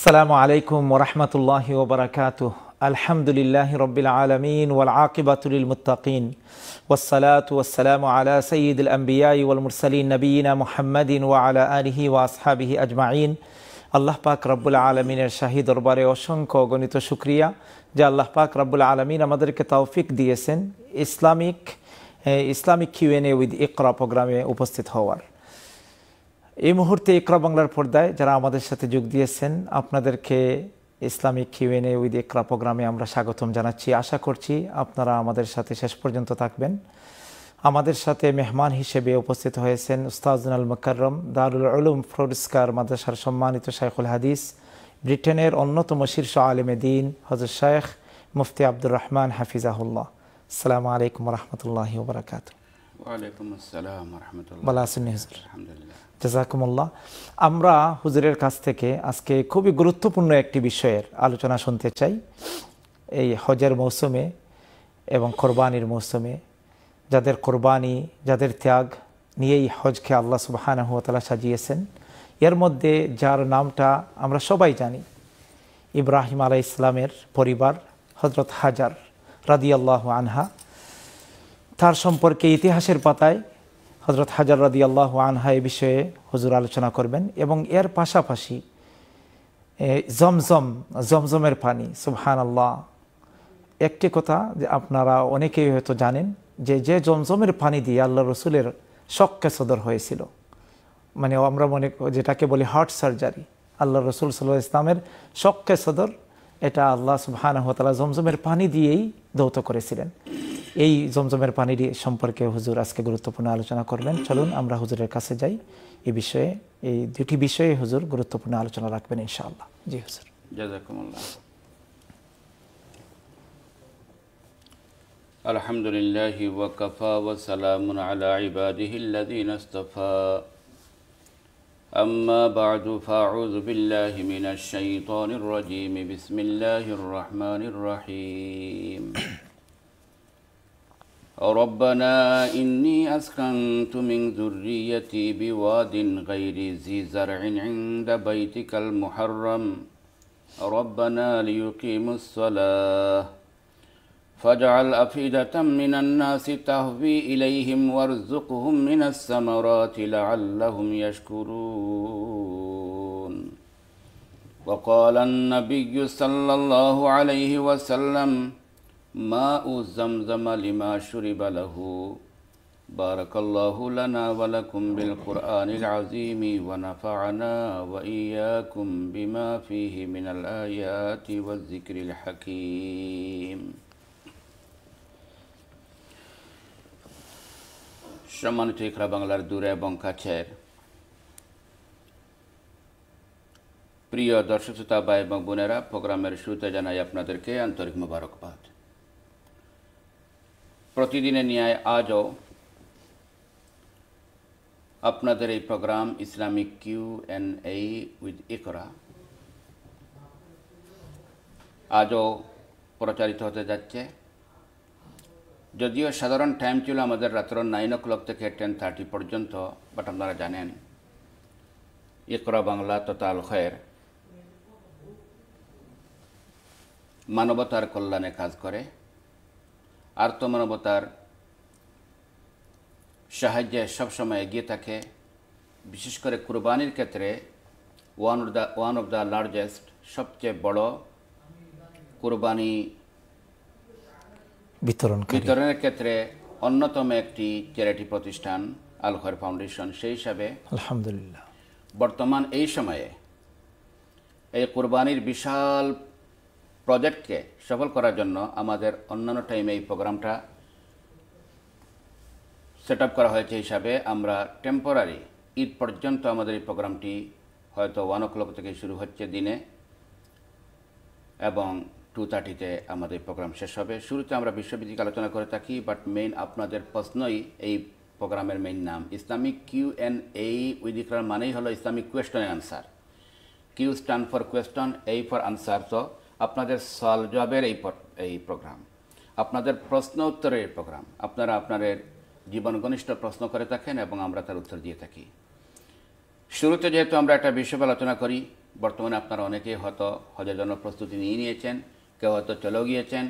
السلام عليكم ورحمة الله وبركاته الحمد لله رب العالمين والعاقبة للمتقين والصلاة والسلام على سيد الأنبياء والمرسلين نبينا محمد وعلى آله وأصحابه أجمعين الله پاک رب العالمين الشهيد দরবারে অসংখ্য অগণিত شكريا جاء الله پاک رب العالمين مدرك توفيق ديسن إسلامي ইসলামিক اه، Q&A with ইকরা প্রোগ্রামে উপস্থিত হওয়ার এই মুহূর্তে ইকরা বাংলার পর্দায় যারা আমাদের সাথে যোগ দিয়েছেন আপনাদেরকে ইসলামিক কিউএনএ উইথ ইকরা প্রোগ্রামে আমরা স্বাগতম জানাচ্ছি আশা করছি আপনারা আমাদের সাথে শেষ পর্যন্ত থাকবেন আমাদের সাথে মেহমান হিসেবে উপস্থিত হয়েছেন উস্তাজুন আল মকরম দারুল আলম ফরোজকার মাদ্রাসার সম্মানিত শাইখুল হাদিস ব্রিটেনের অন্যতম শীর্ষ আলেমে দিন হজর শেখ মুফতি আব্দুর রহমান হাফিজাহুল্লাহ সালাম আলাইকুম রহমতুল্লাহ বরাকাত ওয়ালাইকুম আসসালাম রহমতুল্লাহ আলহামদুলিল্লাহ জাজাকুমুল্লাহ আমরা হুজুরের কাছ থেকে আজকে খুবই গুরুত্বপূর্ণ একটি বিষয়ের আলোচনা শুনতে চাই এই হজের মৌসুমে এবং কোরবানির মৌসুমে যাদের কোরবানি যাদের ত্যাগ নিয়েই হজকে আল্লাহ সুবাহানহতালা সাজিয়েছেন এর মধ্যে যার নামটা আমরা সবাই জানি ইব্রাহিম আলাই ইসলামের পরিবার হজরত হাজার রাদিয়াল্লাহ আনহা তার সম্পর্কে ইতিহাসের পাতায় হজরত হাজার রাদি আল্লাহ আনহা এ বিষয়ে হুজুর আলোচনা করবেন এবং এর পাশাপাশি জমজম জমজমের পানি সুবহান আল্লাহ একটি কথা যে আপনারা অনেকেই হয়তো জানেন যে যে জমজমের পানি দিয়ে আল্লাহ রসুলের শখকে সদর হয়েছিল মানে আমরা মনে যেটাকে বলি হার্ট সার্জারি আল্লাহ রসুল সাল্লাহ ইসলামের শখকে সদর এটা আল্লাহ সুবহান হতালা জমজমের পানি দিয়েই দৌত করেছিলেন এই জমজমের পানির সম্পর্কে হুজুর আজকে গুরুত্বপূর্ণ আলোচনা করবেন চলুন আমরা হুজুরের কাছে যাই এই বিষয়ে এই দুটি বিষয়ে হুজুর গুরুত্বপূর্ণ আলোচনা রাখবেন ইনশাআল্লাহ জি হুজুর জাজাকুমুল্লাহ আলহামদুলিল্লাহ ওয়াকাফা ওয়া সালামুন আলা ইবাদিহি ইসতাফা أما بعد فأعوذ بالله من الشيطان الرجيم بسم الله الرحمن الرحيم ربنا إني أسكنت من ذريتي بواد غير ذي زرع عند بيتك المحرم ربنا ليقيموا الصلاة فاجعل أفئدة من الناس تهوي إليهم وارزقهم من الثمرات لعلهم يشكرون وقال النبي صلى الله عليه وسلم ماء زمزم لما شرب له بارك الله لنا ولكم بالقرآن العظيم ونفعنا وإياكم بما فيه من الآيات والذكر الحكيم সম্মানিত ইকরা বাংলার দূরে এবং কাছের প্রিয় দর্শক শ্রোতা বা এবং বোনেরা প্রোগ্রামের শুরুতে জানাই আপনাদেরকে আন্তরিক মুবারকবাদ প্রতিদিনের নিয়ে আজও আপনাদের এই program Islamic Q and A with Iqra আজও প্রচারিত হতে যাচ্ছে যদিও সাধারণ টাইম ছিল আমাদের রাত্র নাইন ও ক্লক থেকে টেন থার্টি পর্যন্ত বাট আপনারা জানেন একরা বাংলা তথা আলখয়ের মানবতার কল্যাণে কাজ করে আর্তমানবতার সাহায্যে সবসময় এগিয়ে থাকে বিশেষ করে কুরবানির ক্ষেত্রে one of the one of the largest সবচেয়ে বড় কুরবানি বিতরণ বিতরণের ক্ষেত্রে অন্যতম একটি চ্যারিটি প্রতিষ্ঠান আলহর ফাউন্ডেশন সেই হিসাবে আলহামদুলিল্লাহ বর্তমান এই সময়ে এই কোরবানির বিশাল প্রজেক্টকে সফল করার জন্য আমাদের অন্যান্য টাইমে এই প্রোগ্রামটা সেট করা হয়েছে হিসাবে আমরা টেম্পোরারি ঈদ পর্যন্ত আমাদের এই প্রোগ্রামটি হয়তো ওয়ান ও ক্লক থেকে শুরু হচ্ছে দিনে এবং টু থার্টিতে আমাদের প্রোগ্রাম শেষ হবে শুরুতে আমরা বিশ্বভিত্তিক আলোচনা করে থাকি বাট মেইন আপনাদের প্রশ্নই এই প্রোগ্রামের মেইন নাম ইসলামিক কিউ এন এই উইদিকরার মানেই হলো Islamic question answer Q stand for question A for answer তো আপনাদের সল জবের এই এই প্রোগ্রাম আপনাদের প্রশ্ন উত্তরের প্রোগ্রাম আপনারা আপনাদের জীবন ঘনিষ্ঠ প্রশ্ন করে থাকেন এবং আমরা তার উত্তর দিয়ে থাকি শুরুতে যেহেতু আমরা একটা বিষয় আলোচনা করি বর্তমানে আপনারা অনেকেই হয়তো হজের জন্য প্রস্তুতি নিয়ে নিয়েছেন কেউ হয়তো চলেও গিয়েছেন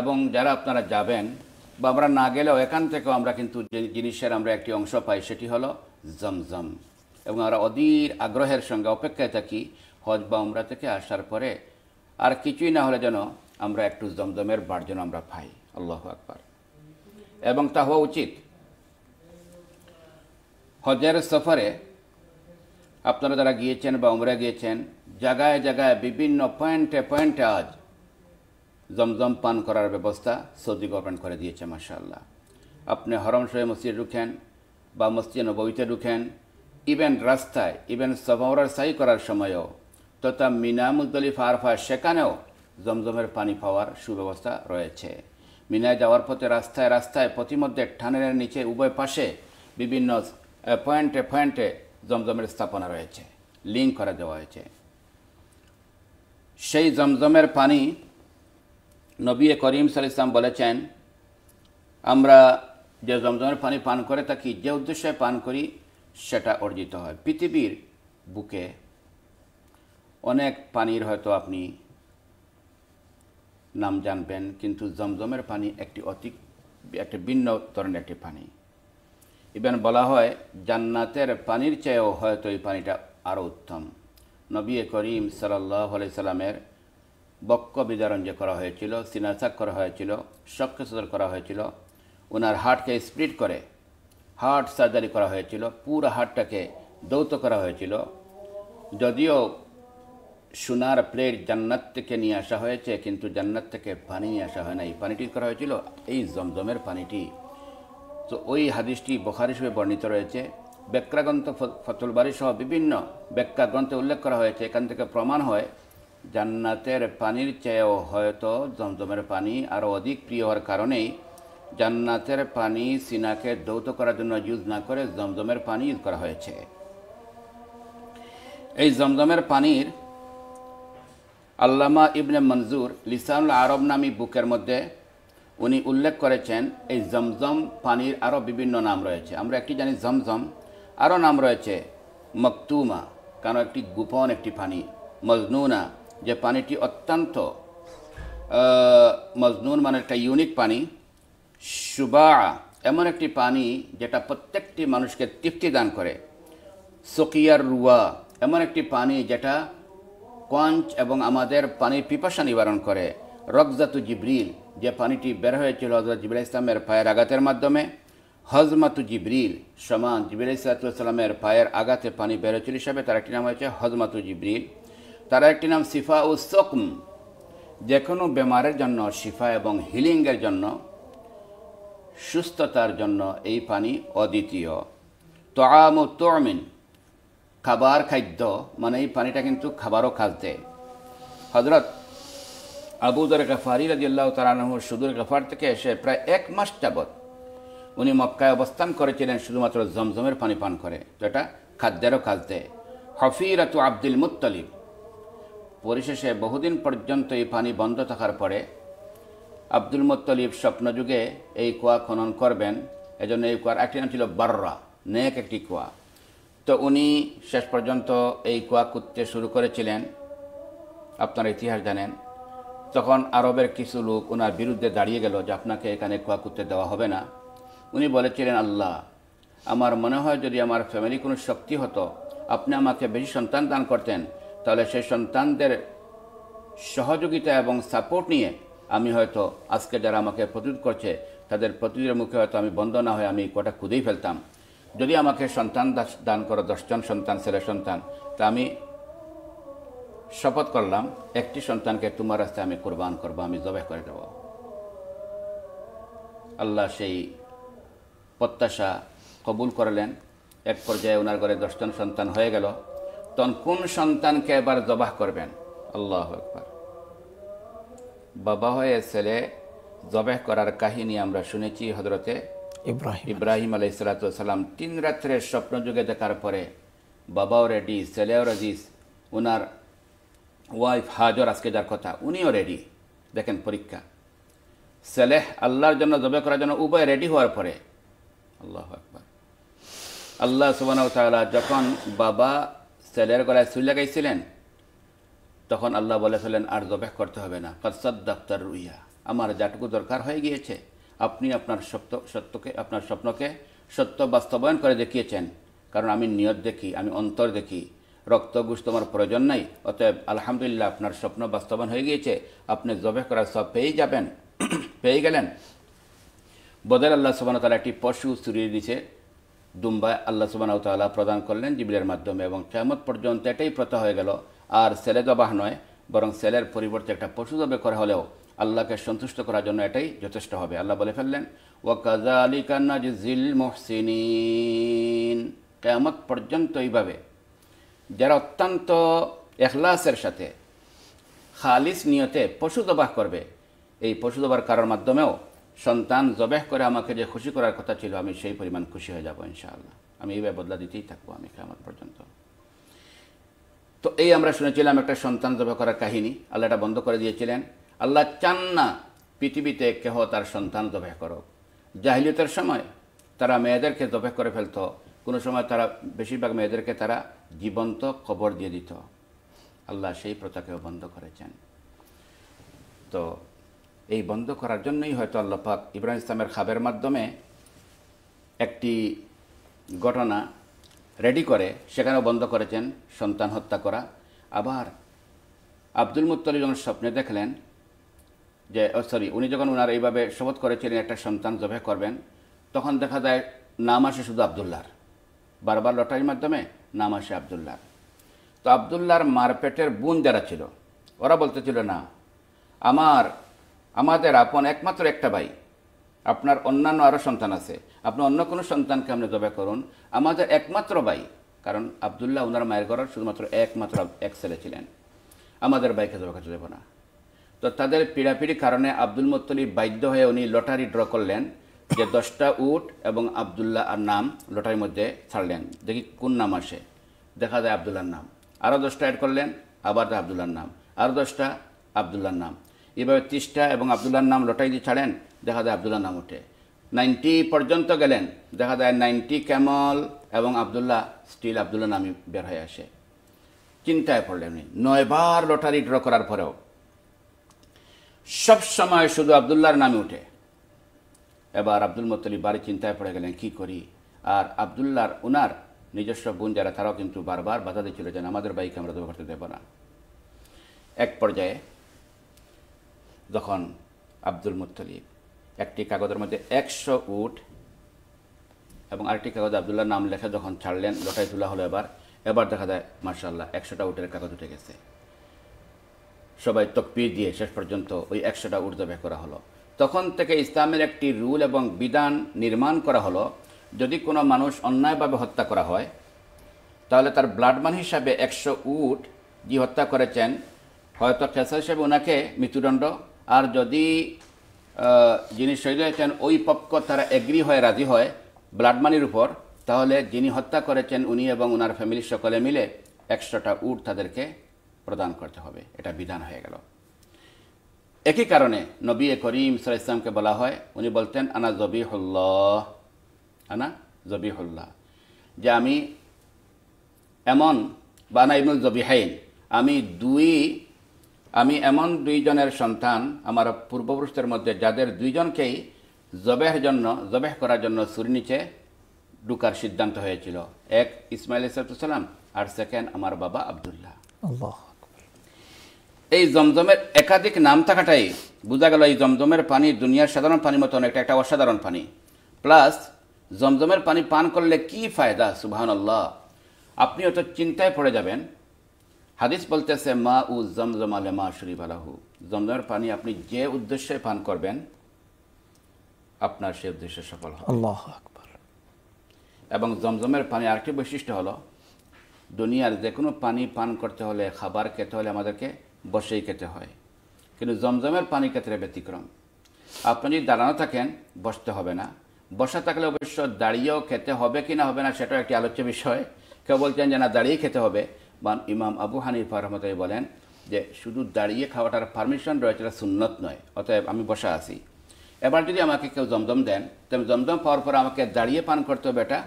এবং যারা আপনারা যাবেন বা আমরা না গেলেও এখান থেকেও আমরা কিন্তু যে জিনিসের আমরা একটি অংশ পাই সেটি হলো জমজম এবং আমরা অধীর আগ্রহের সঙ্গে অপেক্ষায় থাকি হজ বা আমরা থেকে আসার পরে আর কিছুই না হলে যেন আমরা একটু জমজমের বার যেন আমরা পাই আল্লাহ আকবার এবং তা হওয়া উচিত হজের সফরে আপনারা যারা গিয়েছেন বা উমরা গিয়েছেন জায়গায় জায়গায় বিভিন্ন পয়েন্টে পয়েন্টে আজ জমজম পান করার ব্যবস্থা সৌদি গভর্নমেন্ট করে দিয়েছে মাসাল্লাহ আপনি হরম শোয়ে মসজিদ ঢুকেন বা মসজিদ নবীতে ঢুকেন ইভেন রাস্তায় ইভেন সফরার সাই করার সময়ও তথা মিনা মুজদলিফা আরফা সেখানেও জমজমের পানি পাওয়ার সুব্যবস্থা রয়েছে মিনায় যাওয়ার পথে রাস্তায় রাস্তায় প্রতিমধ্যে ঠানের নিচে উভয় পাশে বিভিন্ন পয়েন্টে পয়েন্টে জমজমের স্থাপনা রয়েছে লিঙ্ক করা দেওয়া হয়েছে সেই জমজমের পানি নবী করিম সাল বলেছেন আমরা যে জমজমের পানি পান করে থাকি যে উদ্দেশ্যে পান করি সেটা অর্জিত হয় পৃথিবীর বুকে অনেক পানির হয়তো আপনি নাম জানবেন কিন্তু জমজমের পানি একটি অতি একটি ভিন্ন ধরনের একটি পানি ইভেন বলা হয় জান্নাতের পানির চেয়েও হয়তো এই পানিটা আরও উত্তম নবী করিম সাল্লাহ আলি সাল্লামের বক্ষ যে করা হয়েছিল সিনাসাক করা হয়েছিল শক্য সদর করা হয়েছিল ওনার হার্টকে স্প্লিট করে হার্ট সার্জারি করা হয়েছিল পুরো হার্টটাকে দৌত করা হয়েছিল যদিও সোনার প্লেট জান্নাত থেকে নিয়ে আসা হয়েছে কিন্তু জান্নাত থেকে পানি নিয়ে আসা হয় না এই পানিটি করা হয়েছিল এই জমজমের পানিটি তো ওই হাদিসটি বখার হিসেবে বর্ণিত রয়েছে ব্যাক্রাগ্রন্থ ফতুলবাড়ি সহ বিভিন্ন ব্যাখ্যা উল্লেখ করা হয়েছে এখান থেকে প্রমাণ হয় জান্নাতের পানির চেয়েও হয়তো জমজমের পানি আরও অধিক প্রিয় হওয়ার কারণেই জান্নাতের পানি সিনাকে দৌত করার জন্য ইউজ না করে জমজমের পানি ইউজ করা হয়েছে এই জমজমের পানির আল্লামা ইবনে মঞ্জুর লিসানুল আরব নামী বুকের মধ্যে উনি উল্লেখ করেছেন এই জমজম পানির আরও বিভিন্ন নাম রয়েছে আমরা একটি জানি জমজম আরও নাম রয়েছে মকতুমা কারণ একটি গোপন একটি পানি মজনুনা যে পানিটি অত্যন্ত মজনুন মানে একটা ইউনিক পানি সুবা এমন একটি পানি যেটা প্রত্যেকটি মানুষকে তৃপ্তি দান করে সকিয়ার রুয়া এমন একটি পানি যেটা কঞ্চ এবং আমাদের পানির পিপাসা নিবারণ করে রকজাতু জিব্রিল যে পানিটি বের হয়েছিল হজরত জিবিল ইসলামের পায়ের আঘাতের মাধ্যমে হজমাতু জিব্রিল সমান জিবিল ইসলাতামের পায়ের আঘাতে পানি বের হয়েছিল হিসাবে তার একটি নাম হয়েছে হজমাতু জিব্রিল তার একটি নাম সিফা ও সকম যে কোনো বেমারের জন্য শিফা এবং হিলিংয়ের জন্য সুস্থতার জন্য এই পানি অদ্বিতীয় আম ও তোমিন খাবার খাদ্য মানে এই পানিটা কিন্তু খাবারও কাজ দেয় হজরত আবুদর গফারি রাজিয়াল্লাহ তালানহ সুদুর গফার থেকে এসে প্রায় এক মাস যাবৎ উনি মক্কায় অবস্থান করেছিলেন শুধুমাত্র জমজমের পানি পান করে যেটা খাদ্যেরও কাজ দেয় হফিরাতু আব্দুল মুত্তলিব পরিশেষে বহুদিন পর্যন্ত এই পানি বন্ধ থাকার পরে আব্দুল মোত্তলিব স্বপ্নযুগে এই কুয়া খনন করবেন এজন্য এই কুয়ার একটি নাম ছিল বাররা নেক একটি কুয়া তো উনি শেষ পর্যন্ত এই কুয়া কুত্তে শুরু করেছিলেন আপনার ইতিহাস জানেন তখন আরবের কিছু লোক ওনার বিরুদ্ধে দাঁড়িয়ে গেল যে আপনাকে এখানে কুয়া কুত্তে দেওয়া হবে না উনি বলেছিলেন আল্লাহ আমার মনে হয় যদি আমার ফ্যামিলি কোনো শক্তি হতো আপনি আমাকে বেশি সন্তান দান করতেন তাহলে সেই সন্তানদের সহযোগিতা এবং সাপোর্ট নিয়ে আমি হয়তো আজকে যারা আমাকে প্রতিরোধ করছে তাদের প্রতিরোধের মুখে হয়তো আমি বন্ধ না হয়ে আমি কটা খুঁজেই ফেলতাম যদি আমাকে সন্তান দান করো দশজন সন্তান ছেলে সন্তান তা আমি শপথ করলাম একটি সন্তানকে তোমার রাস্তায় আমি কোরবান করবো আমি জবাই করে দেব আল্লাহ সেই প্রত্যাশা কবুল করলেন এক পর্যায়ে ওনার ঘরে দশজন সন্তান হয়ে গেল তখন কোন সন্তানকে এবার জবাহ করবেন আল্লাহ একবার বাবা হয়ে ছেলে জবাহ করার কাহিনী আমরা শুনেছি হজরতে ইব্রাহিম ইব্রাহিম আলাই সালাম তিন স্বপ্ন স্বপ্নযুগে দেখার পরে বাবাও রেডি ছেলেও রেডি ওনার ওয়াইফ হাজর আজকে যার কথা উনিও রেডি দেখেন পরীক্ষা সেলেহ আল্লাহর জন্য জবে করার জন্য উভয় রেডি হওয়ার পরে আল্লাহ আকবর আল্লাহ সুবান যখন বাবা ছেলের গলায় সুই লাগাইছিলেন তখন আল্লাহ বলেছিলেন আর জবেহ করতে হবে না ফরসাদ দফতর রুইয়া আমার যাটুকু দরকার হয়ে গিয়েছে আপনি আপনার সত্য সত্যকে আপনার স্বপ্নকে সত্য বাস্তবায়ন করে দেখিয়েছেন কারণ আমি নিয়ত দেখি আমি অন্তর দেখি রক্তগুষ তোমার প্রয়োজন নাই অতএব আলহামদুলিল্লাহ আপনার স্বপ্ন বাস্তবায়ন হয়ে গিয়েছে আপনি জবে করার সব পেয়ে যাবেন পেয়ে গেলেন বদল আল্লাহ সোবান তালা একটি পশু ছুরিয়ে দিছে দুম্বায় আল্লাহ সুবান তাল্লাহ প্রদান করলেন জিবিলের মাধ্যমে এবং কেমত পর্যন্ত এটাই প্রথা হয়ে গেল আর সেলে দবাহ নয় বরং সেলের পরিবর্তে একটা পশু দবে করা হলেও আল্লাহকে সন্তুষ্ট করার জন্য এটাই যথেষ্ট হবে আল্লাহ বলে ফেললেন ও কাজা আলী জিল মোহসিন কেয়ামত পর্যন্ত এইভাবে যারা অত্যন্ত এখলাসের সাথে খালিস নিয়তে পশু দবাহ করবে এই পশু দবার কারোর মাধ্যমেও সন্তান জবেহ করে আমাকে যে খুশি করার কথা ছিল আমি সেই পরিমাণ খুশি হয়ে যাব ইনশাআল্লাহ আমি এইভাবে বদলা দিতেই থাকবো আমি আমার পর্যন্ত তো এই আমরা শুনেছিলাম একটা সন্তান জবে করার কাহিনী আল্লাহ এটা বন্ধ করে দিয়েছিলেন আল্লাহ চান না পৃথিবীতে কেহ তার সন্তান জবে করুক জাহিলিয়তের সময় তারা মেয়েদেরকে জবে করে ফেলত কোনো সময় তারা বেশিরভাগ মেয়েদেরকে তারা জীবন্ত কবর দিয়ে দিত আল্লাহ সেই প্রথাকেও বন্ধ করেছেন তো এই বন্ধ করার জন্যই হয়তো আল্লাপাক ইব্রাহিম ইসলামের খাবের মাধ্যমে একটি ঘটনা রেডি করে সেখানেও বন্ধ করেছেন সন্তান হত্যা করা আবার আব্দুল মুত্তলি যখন স্বপ্নে দেখলেন যে সরি উনি যখন ওনার এইভাবে শপথ করেছিলেন একটা সন্তান জবে করবেন তখন দেখা যায় নাম আসে শুধু আবদুল্লার বারবার লটারির মাধ্যমে নাম আসে আবদুল্লার তো আবদুল্লার মারপেটের বোন যারা ছিল ওরা বলতেছিল না আমার আমাদের আপন একমাত্র একটা ভাই আপনার অন্যান্য আরও সন্তান আছে আপনি অন্য কোনো সন্তানকে আপনি জবে করুন আমাদের একমাত্র ভাই কারণ আবদুল্লাহ ওনার মায়ের ঘরের শুধুমাত্র একমাত্র এক ছেলে ছিলেন আমাদের ভাইকে জবে করতে দেব না তো তাদের পীড়াপিড়ির কারণে আব্দুল মোত্তলিব বাধ্য হয়ে উনি লটারি ড্র করলেন যে দশটা উট এবং আবদুল্লাহ আর নাম লটারির মধ্যে ছাড়লেন দেখি কোন নাম আসে দেখা যায় আবদুল্লার নাম আরও দশটা অ্যাড করলেন আবার আবদুল্লার নাম আরও দশটা আবদুল্লার নাম এভাবে তিষ্ঠা এবং আবদুল্লার নাম দিয়ে ছাড়েন দেখা যায় আবদুল্লার নাম ওঠে নাইনটি পর্যন্ত গেলেন দেখা যায় নাইনটি ক্যামল এবং আবদুল্লাহ স্টিল আবদুল্লাহ নামে বের হয়ে আসে চিন্তায় পড়লেন উনি নয়বার লটারি ড্র করার পরেও সব সময় শুধু আবদুল্লাহর নামে উঠে এবার আব্দুল মতলি বাড়ি চিন্তায় পড়ে গেলেন কি করি আর আবদুল্লার উনার নিজস্ব বোন যারা তারাও কিন্তু বারবার বাধা দিচ্ছিল যেন আমাদের বাইকে আমরা দেব করতে দেবো না এক পর্যায়ে যখন আব্দুল মুত্তলিব একটি কাগজের মধ্যে একশো উট এবং আরেকটি কাগজ আবদুল্লাহ নাম লেখা যখন ছাড়লেন লটাই তোলা হলো এবার এবার দেখা যায় মার্শাল্লাহ একশোটা উটের কাগজ উঠে গেছে সবাই তকপি দিয়ে শেষ পর্যন্ত ওই একশোটা উট জবে করা হলো তখন থেকে ইসলামের একটি রুল এবং বিধান নির্মাণ করা হলো যদি কোনো মানুষ অন্যায়ভাবে হত্যা করা হয় তাহলে তার ব্লাডমান হিসাবে একশো উট যে হত্যা করেছেন হয়তো ফেসা হিসেবে ওনাকে মৃত্যুদণ্ড আর যদি যিনি শহীদ হয়েছেন ওই পক্ষ তারা এগ্রি হয়ে রাজি হয় ব্লাড মানির উপর তাহলে যিনি হত্যা করেছেন উনি এবং ওনার ফ্যামিলির সকলে মিলে একশোটা উট তাদেরকে প্রদান করতে হবে এটা বিধান হয়ে গেল একই কারণে নবী করিম সাল ইসলামকে বলা হয় উনি বলতেন আনা জবিহুল্লাহ আনা জবিহুল্লাহ যে আমি এমন বানা ইবনুল জবিহাইন আমি দুই আমি এমন দুইজনের সন্তান আমার পূর্বপুরুষদের মধ্যে যাদের দুইজনকেই জবেহ জন্য জবেহ করার জন্য সুরি নিচে ঢুকার সিদ্ধান্ত হয়েছিল এক ইসমাইল ইসালাম আর সেকেন্ড আমার বাবা আবদুল্লাহ এই জমজমের একাধিক নাম থাকাটাই বোঝা গেল এই জমজমের পানি দুনিয়ার সাধারণ পানির মতো অনেকটা একটা অসাধারণ পানি প্লাস জমজমের পানি পান করলে কি ফায়দা সুবাহ আপনি অত চিন্তায় পড়ে যাবেন হাদিস বলতেছে মা উ জমজম আলে মা শরীফ আলাহু জমজমের পানি আপনি যে উদ্দেশ্যে পান করবেন আপনার সে উদ্দেশ্যে সফল হবে আল্লাহ আকবর এবং জমজমের পানি আরেকটি বৈশিষ্ট্য হলো দুনিয়ার যে কোনো পানি পান করতে হলে খাবার খেতে হলে আমাদেরকে বসেই খেতে হয় কিন্তু জমজমের পানি ক্ষেত্রে ব্যতিক্রম আপনি যদি দাঁড়ানো থাকেন বসতে হবে না বসা থাকলে অবশ্য দাঁড়িয়েও খেতে হবে কি না হবে না সেটাও একটি আলোচ্য বিষয় কেউ বলতেন যে না দাঁড়িয়েই খেতে হবে বান ইমাম আবু হানিফা রহমতাই বলেন যে শুধু দাঁড়িয়ে খাওয়াটার পারমিশন রয়েছে এটা সুন্নত নয় অতএব আমি বসা আছি এবার যদি আমাকে কেউ জমদম দেন তাহলে জমদম পাওয়ার পর আমাকে দাঁড়িয়ে পান করতে হবে এটা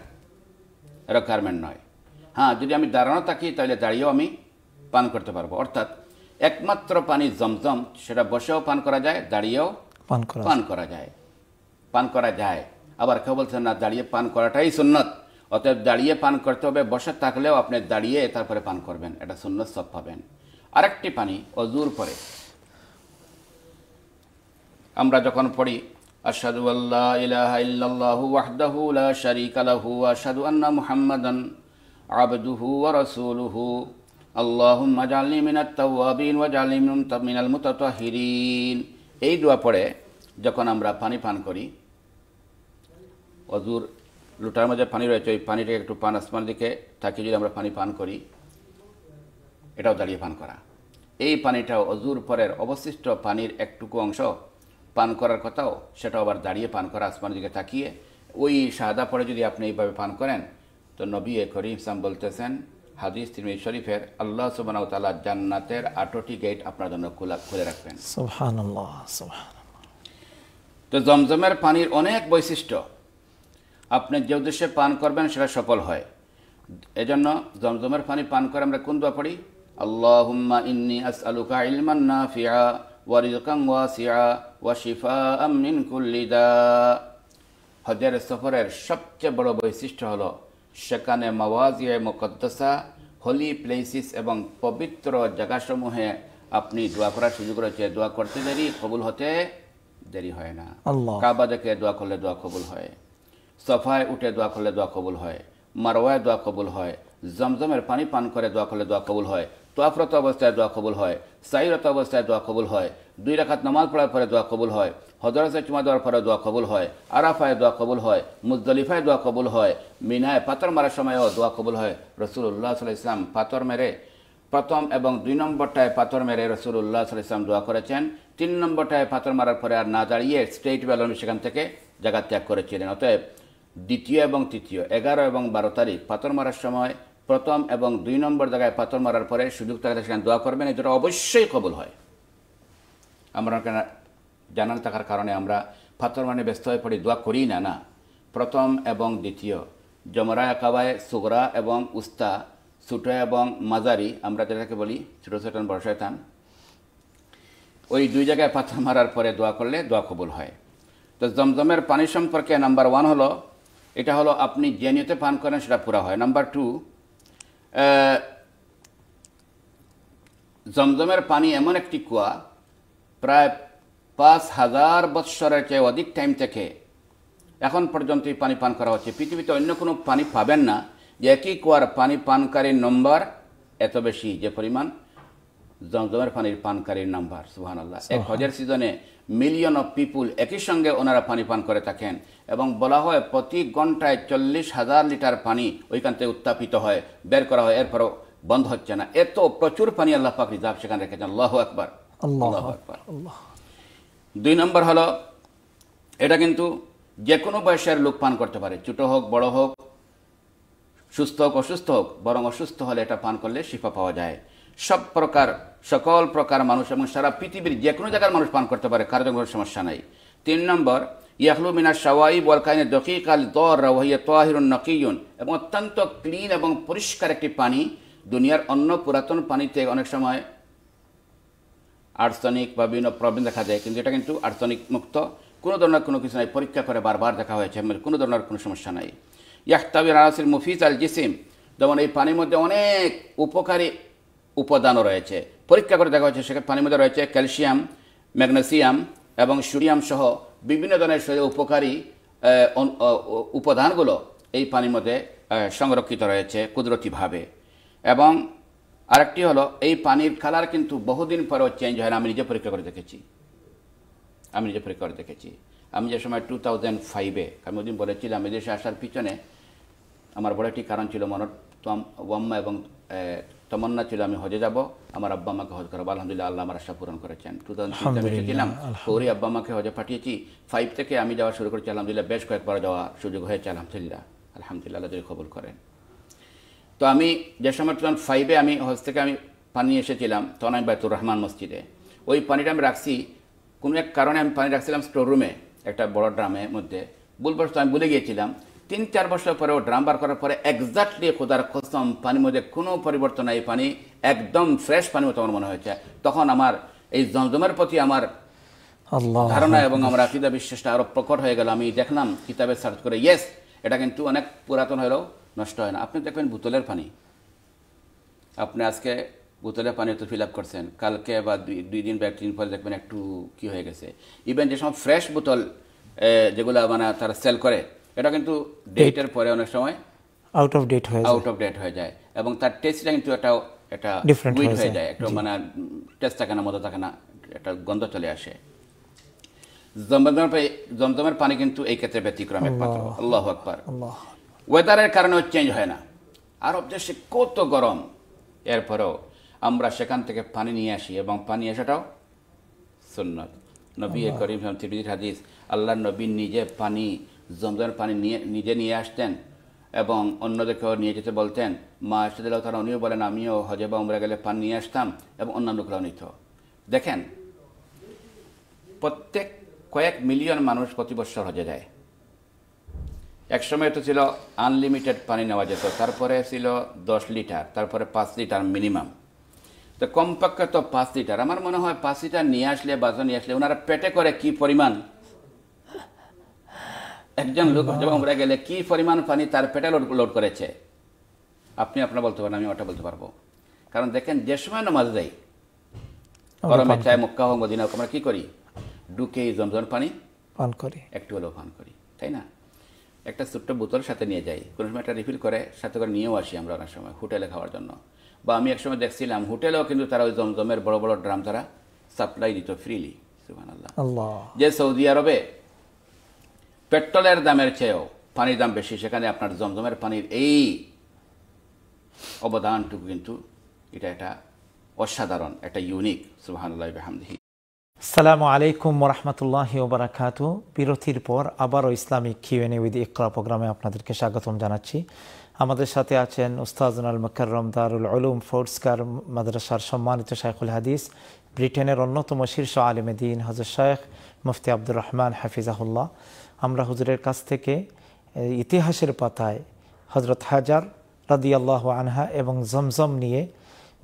রিকোয়ারমেন্ট নয় হ্যাঁ যদি আমি দাঁড়ানো থাকি তাহলে দাঁড়িয়েও আমি পান করতে পারবো অর্থাৎ একমাত্র পানি জমজম সেটা বসেও পান করা যায় দাঁড়িয়েও পান পান করা যায় পান করা যায় আবার কেউ বলছেন না দাঁড়িয়ে পান করাটাই সুন্নত অতএব দাঁড়িয়ে পান করতে হবে বসে থাকলেও আপনি দাঁড়িয়ে তারপরে পান করবেন এটা শূন্য সব পাবেন আরেকটি পানি অজুর পরে আমরা যখন পড়ি আশাদু আল্লাহ ইলাহা ইল্লাল্লাহু ওয়াহদাহু লা শারীকা লাহু আশহাদু আন্না মুহাম্মাদান আবদুহু ওয়া রাসূলুহু আল্লাহুম্মা জাআলনি মিনাত তাওয়াবিন ওয়া জাআলনি মিনাল মুতাতাহহিরিন এই দোয়া পড়ে যখন আমরা পানি পান করি অজুর লোটার মাঝে পানি রয়েছে ওই পানিটাকে একটু পান আসমান দিকে তাকে যদি আমরা পানি পান করি এটাও দাঁড়িয়ে পান করা এই পানিটাও অজুর পরের অবশিষ্ট পানির একটুকু অংশ পান করার কথাও সেটাও আবার দাঁড়িয়ে পান করা আসমান দিকে তাকিয়ে ওই সাদা পরে যদি আপনি এইভাবে পান করেন তো নবী এ করিম ইসলাম বলতেছেন হাদিস তিরমি শরীফের আল্লাহ সুবানাউ তালা জান্নাতের আটটি গেট আপনার জন্য খোলা খুলে রাখবেন তো জমজমের পানির অনেক বৈশিষ্ট্য আপনি যে উদ্দেশ্যে পান করবেন সেটা সফল হয় এজন্য জমজমের পানি পান করে আমরা কোন দোয়া পড়ি আল্লাহুম্মা ইন্নি আসআলুকা ইলমান নাফিআ ওয়া রিযকান ওয়াসিআ ওয়া শিফাআম মিন কুল্লি দা হজের সফরের সবচেয়ে বড় বৈশিষ্ট্য হলো সেখানে মাওয়াজিয়ে মুকদ্দসা হোলি প্লেসিস এবং পবিত্র জায়গাসমূহে আপনি দোয়া করার সুযোগ রয়েছে দোয়া করতে দেরি কবুল হতে দেরি হয় না কাবা দেখে দোয়া করলে দোয়া কবুল হয় সফায় উঠে দোয়া করলে দোয়া কবুল হয় মারোয়ায় দোয়া কবুল হয় জমজমের পানি পান করে দোয়া করলে দোয়া কবুল হয় তোয়াফরত অবস্থায় দোয়া কবুল হয় সাইরত অবস্থায় দোয়া কবুল হয় দুই রাখাত নামাজ পড়ার পরে দোয়া কবুল হয় হজরতে চুমা দেওয়ার পরে দোয়া কবুল হয় আরাফায় দোয়া কবুল হয় মুজদলিফায় দোয়া কবুল হয় মিনায় পাথর মারার সময়ও দোয়া কবুল হয় উল্লাহ সাল ইসলাম পাথর মেরে প্রথম এবং দুই নম্বরটায় পাথর মেরে উল্লাহ সাল ইসলাম দোয়া করেছেন তিন নম্বরটায় পাথর মারার পরে আর না দাঁড়িয়ে স্টেট বেলন সেখান থেকে জায়গা ত্যাগ করেছিলেন অতএব দ্বিতীয় এবং তৃতীয় এগারো এবং বারো তারিখ পাথর মারার সময় প্রথম এবং দুই নম্বর জায়গায় পাথর মারার পরে সুযোগ থাকলে সেখানে দোয়া করবেন এই দুটো অবশ্যই কবল হয় আমরা জানান থাকার কারণে আমরা পাথর মানে ব্যস্ত হয়ে পড়ি দোয়া করি না না প্রথম এবং দ্বিতীয় জমরা একাবায় সুগরা এবং উস্তা ছুটো এবং মাজারি আমরা যেটাকে বলি ছোটো ছোটান বড় শয়তান ওই দুই জায়গায় পাথর মারার পরে দোয়া করলে দোয়া কবুল হয় তো জমজমের পানি সম্পর্কে নাম্বার ওয়ান হলো এটা হলো আপনি যে নিয়তে পান করেন সেটা পুরা হয় নাম্বার টু জমজমের পানি এমন একটি কুয়া প্রায় পাঁচ হাজার বৎসরের চেয়ে অধিক টাইম থেকে এখন পর্যন্ত এই পানি পান করা হচ্ছে পৃথিবীতে অন্য কোনো পানি পাবেন না যে একই কুয়ার পানি পানকারীর নম্বর এত বেশি যে পরিমাণ জমজমের পানির পানকারীর নাম্বার সুহান আল্লাহ এক হজের সিজনে মিলিয়ন অফ পিপুল একই সঙ্গে ওনারা পানি পান করে থাকেন এবং বলা হয় প্রতি ঘন্টায় চল্লিশ হাজার লিটার পানি ওইখান থেকে উত্তাপিত হয় বের করা হয় এরপরও বন্ধ হচ্ছে না এত প্রচুর পানি আল্লাহ পাক রিজার্ভ সেখানে রেখেছেন আল্লাহ আকবার দুই নম্বর হলো এটা কিন্তু যে কোনো বয়সের লোক পান করতে পারে ছোটো হোক বড় হোক সুস্থ হোক অসুস্থ হোক বরং অসুস্থ হলে এটা পান করলে শিফা পাওয়া যায় সব প্রকার সকল প্রকার মানুষ এবং সারা পৃথিবীর যে কোনো জায়গার মানুষ পান করতে পারে কারো কোনো সমস্যা নাই তিন নম্বর ইয়াহলু মিনা সাওয়াই বলকাইনে দকিক কাল দর রহিয়া তোয়াহিরুন নকিউন এবং অত্যন্ত ক্লিন এবং পরিষ্কার একটি পানি দুনিয়ার অন্য পুরাতন পানিতে অনেক সময় আর্সনিক বা বিভিন্ন প্রবলেম দেখা যায় কিন্তু এটা কিন্তু আর্থনিক মুক্ত কোনো ধরনের কোনো কিছু নাই পরীক্ষা করে বারবার দেখা হয়েছে কোনো ধরনের কোনো সমস্যা নাই ইয়াহতাবি রানাসির মুফিজ আল জিসিম যেমন এই পানির মধ্যে অনেক উপকারী উপাদানও রয়েছে পরীক্ষা করে দেখা হয়েছে সেখানে পানির মধ্যে রয়েছে ক্যালসিয়াম ম্যাগনেসিয়াম এবং সুডিয়াম সহ বিভিন্ন ধরনের শরীরে উপকারী উপাদানগুলো এই পানির মধ্যে সংরক্ষিত রয়েছে কুদরতিভাবে এবং আরেকটি হলো এই পানির কালার কিন্তু বহুদিন পরেও চেঞ্জ হয় না আমি নিজে পরীক্ষা করে দেখেছি আমি নিজে পরীক্ষা করে দেখেছি আমি যে সময় টু থাউজেন্ড ফাইভে আমি ওদিন বলেছিলাম বিদেশে আসার পিছনে আমার বড় একটি কারণ ছিল মনের ওয়াম্মা এবং তমন্না ছিল আমি হজে যাব আমার আব্বা মাকে হজ করাবো আলহামদুলিল্লাহ আল্লাহ আমার আশা পূরণ করেছেন টু থাউজেন্ড আমি এসেছিলাম পরে আব্বা মাকে হজে পাঠিয়েছি ফাইভ থেকে আমি যাওয়া শুরু করেছি আলহামদুলিল্লাহ বেশ কয়েকবার যাওয়া সুযোগ হয়েছে আলহামদুলিল্লাহ আলহামদুলিল্লাহ আল্লাহ যদি কবুল করেন তো আমি যে সময় টু ফাইভে আমি হজ থেকে আমি পানি এসেছিলাম তখন আমি বায়তুর রহমান মসজিদে ওই পানিটা আমি রাখছি কোনো এক কারণে আমি পানি রাখছিলাম স্টোর রুমে একটা বড় ড্রামের মধ্যে ভুলবশত আমি ভুলে গিয়েছিলাম তিন চার বছর পরেও ড্রাম বার করার পরে একজাক্টলি খোদার কসম পানির মধ্যে কোনো পরিবর্তন নাই পানি একদম ফ্রেশ পানি মতো আমার মনে হয়েছে তখন আমার এই জমজমের প্রতি আমার ধারণা এবং আমার আকিদা বিশ্বাসটা আরো প্রকট হয়ে গেল আমি দেখলাম কিতাবে সার্চ করে ইয়েস এটা কিন্তু অনেক পুরাতন হলেও নষ্ট হয় না আপনি দেখবেন বোতলের পানি আপনি আজকে বোতলের পানি তো ফিল আপ করছেন কালকে বা দুই দিন বা তিন পরে দেখবেন একটু কি হয়ে গেছে ইভেন যে সব ফ্রেশ বোতল যেগুলো মানে তারা সেল করে এটা কিন্তু ডেটের পরে অনেক সময় আউট অফ ডেট হয়ে আউট অফ ডেট হয়ে যায় এবং তার টেস্টটা কিন্তু একটা এটা ডিফারেন্ট হয়ে যায় একটু মানে টেস্ট থাকে না মতো থাকে না একটা গন্ধ চলে আসে জমজমের জমজমের পানি কিন্তু এই ক্ষেত্রে ব্যতিক্রম একমাত্র আল্লাহ আকবার ওয়েদারের কারণে চেঞ্জ হয় না আরব দেশে কত গরম এরপরেও আমরা সেখান থেকে পানি নিয়ে আসি এবং পানি আসাটাও সুন্নত নবী করিম হাদিস আল্লাহ নবী নিজে পানি জমজমের পানি নিয়ে নিজে নিয়ে আসতেন এবং অন্যদেরকেও নিয়ে যেতে বলতেন মা আশাদুল্লাহ তারা উনিও বলেন আমিও হজে বা উমরা গেলে পান নিয়ে আসতাম এবং অন্যান্য লোকরাও নিত দেখেন প্রত্যেক কয়েক মিলিয়ন মানুষ প্রতি বছর হজে যায় একসময় তো ছিল আনলিমিটেড পানি নেওয়া যেত তারপরে ছিল দশ লিটার তারপরে পাঁচ লিটার মিনিমাম তো কমপক্ষে তো পাঁচ লিটার আমার মনে হয় পাঁচ লিটার নিয়ে আসলে বাজন নিয়ে আসলে ওনারা পেটে করে কি পরিমাণ একজন লোক হজবা উমরা গেলে কি পরিমাণ পানি তার পেটে লোড লোড করেছে আপনি আপনার বলতে পারেন আমি ওটা বলতে পারবো কারণ দেখেন যে সময় নামাজ দেয় গরমে চায় মক্কা হোক মদিনা হোক আমরা কি করি ডুকে জমজম পানি পান করি একটু হলেও পান করি তাই না একটা ছোট্ট বোতল সাথে নিয়ে যাই কোনো সময় একটা রিফিল করে সাথে করে নিয়েও আসি আমরা অনেক সময় হোটেলে খাওয়ার জন্য বা আমি একসময় দেখছিলাম হোটেলেও কিন্তু তারা ওই জমজমের বড় বড় ড্রাম তারা সাপ্লাই দিত ফ্রিলি সুহান আল্লাহ যে সৌদি আরবে পেট্রোলের দামের চেয়েও পানির দাম বেশি সেখানে আপনার জমজমের পানির এই অবদানটুকু কিন্তু এটা একটা অসাধারণ একটা ইউনিক সুবাহানুল্লাহ সালামু আলাইকুম রহমতুল্লাহি ওবরাকাত বিরতির পর আবারও ইসলামিক কিউএনএ উইদ ইকরা প্রোগ্রামে আপনাদেরকে স্বাগতম জানাচ্ছি আমাদের সাথে আছেন উস্তাজন আল মকরম দারুল আলুম ফোর্সকার মাদ্রাসার সম্মানিত শাইখুল হাদিস ব্রিটেনের অন্যতম শীর্ষ আলিমে দিন হজর শায়েখ মুফতি আব্দুর রহমান হাফিজাহুল্লাহ আমরা হুজুরের কাছ থেকে ইতিহাসের পাতায় হজরত হাজার রাদিয়াল্লাহ আনহা এবং জমজম নিয়ে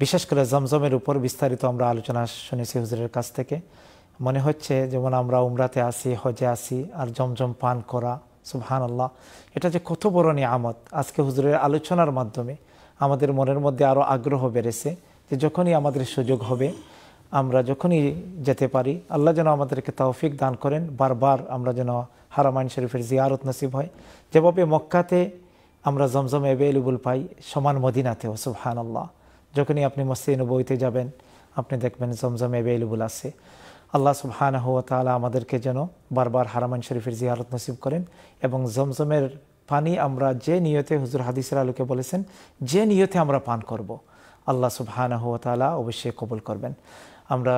বিশেষ করে জমজমের উপর বিস্তারিত আমরা আলোচনা শুনেছি হুজুরের কাছ থেকে মনে হচ্ছে যেমন আমরা উমরাতে আসি হজে আসি আর জমজম পান করা সুবহান আল্লাহ এটা যে কত বড় নিয়ামত আজকে হুজুরের আলোচনার মাধ্যমে আমাদের মনের মধ্যে আরও আগ্রহ বেড়েছে যে যখনই আমাদের সুযোগ হবে আমরা যখনই যেতে পারি আল্লাহ যেন আমাদেরকে তৌফিক দান করেন বারবার আমরা যেন হারামাইন শরীফের জিয়ারত নসিব হয় যেভাবে মক্কাতে আমরা জমজমে বেলুবুল পাই সমান মদিনাতেও সুবহান আল্লাহ যখনই আপনি মসিন বইতে যাবেন আপনি দেখবেন জমজমে বেলুবুল আছে আল্লাহ সুবহান হুয়া তালা আমাদেরকে যেন বারবার হারামাইন শরীফের জিয়ারত নসিব করেন এবং জমজমের পানি আমরা যে নিয়তে হুজুর হাদিসের আলোকে বলেছেন যে নিয়তে আমরা পান করব। আল্লাহ সুবাহানহতালা অবশ্যই কবুল করবেন আমরা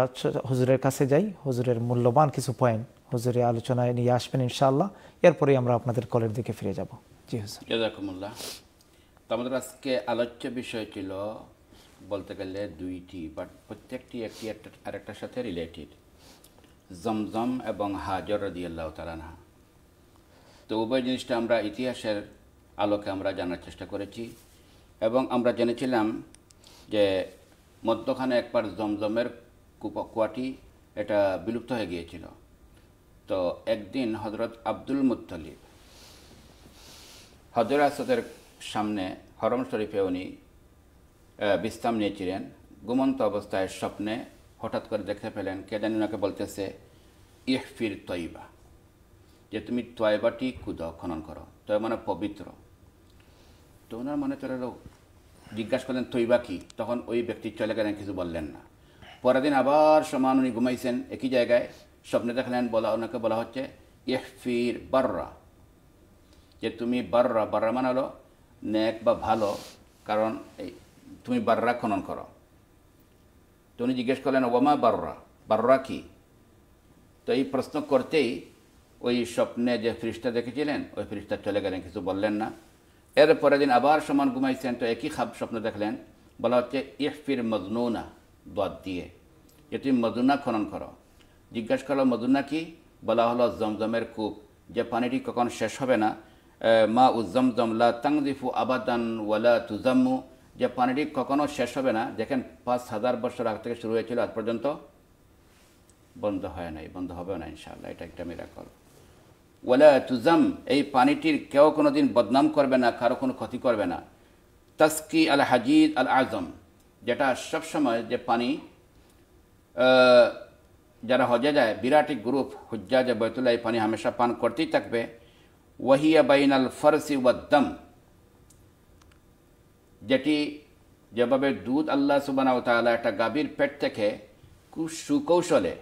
হুজুরের কাছে যাই হুজুরের মূল্যবান কিছু পয়েন্ট হুজুরে আলোচনায় নিয়ে আসবেন ইনশাআল্লাহ এরপরে আমরা আপনাদের কলের দিকে ফিরে যাব জি হুজুর আমাদের আজকে আলোচ্য বিষয় ছিল বলতে গেলে দুইটি বাট প্রত্যেকটি একটি একটা আরেকটার সাথে রিলেটেড জমজম এবং হাজর রদিয়াল্লাহ তালানা তো উভয় জিনিসটা আমরা ইতিহাসের আলোকে আমরা জানার চেষ্টা করেছি এবং আমরা জেনেছিলাম যে মধ্যখানে একবার জমজমের কুয়াটি এটা বিলুপ্ত হয়ে গিয়েছিল তো একদিন হজরত আব্দুল মুত্তলিব হজর আসাদের সামনে হরম শরীফে উনি বিশ্রাম নিয়েছিলেন গুমন্ত অবস্থায় স্বপ্নে হঠাৎ করে দেখতে পেলেন কে জানি ওনাকে বলতেছে ইহফির তৈবা যে তুমি তয়বাটি কুদ খনন করো তয় মানে পবিত্র তো ওনার মনে চলে জিজ্ঞাসা করলেন তৈবা কি তখন ওই ব্যক্তি চলে গেলেন কিছু বললেন না পরের দিন আবার সমান উনি ঘুমাইছেন একই জায়গায় স্বপ্নে দেখলেন বলা ওনাকে বলা হচ্ছে ইহফির বাররা যে তুমি বাররা বাররা মানে হলো ন্যাক বা ভালো কারণ এই তুমি বাররা খনন করো তো উনি জিজ্ঞেস করলেন ওবামা বাররা বাররা কি তো এই প্রশ্ন করতেই ওই স্বপ্নে যে ফ্রিজটা দেখেছিলেন ওই ফ্রিজটা চলে গেলেন কিছু বললেন না এর পরের দিন আবার সমান ঘুমাইছেন তো একই খাব স্বপ্ন দেখলেন বলা হচ্ছে ইহফির মজনুনা দোয়াত দিয়ে যে তুমি মজুনা খনন করো জিজ্ঞাসা করলো মজুনা কি বলা হলো জমজমের কূপ যে পানিটি কখন শেষ হবে না মা উজ্জমজম লা তাংজিফু আবাদান ওয়ালা তুজাম্মু যে পানিটি কখনও শেষ হবে না দেখেন পাঁচ হাজার বছর আগ থেকে শুরু হয়েছিল আজ পর্যন্ত বন্ধ হয় নাই বন্ধ হবে না ইনশাআল্লাহ এটা একটা মিরাকল ওয়ালা তুজাম এই পানিটির কেউ কোনো দিন বদনাম করবে না কারো কোনো ক্ষতি করবে না তাস্কি আল হাজিদ আল আজম যেটা সবসময় যে পানি যারা হজে যায় বিরাট গ্রুপ হুজ্জা যে বৈতুল্লাহ এই পানি হামেশা পান করতেই থাকবে ওয়াহিয়া বাইন আল ফরসি ওয়াদ্দম যেটি যেভাবে দুধ আল্লাহ সুবানা তালা একটা গাভীর পেট থেকে খুব সুকৌশলে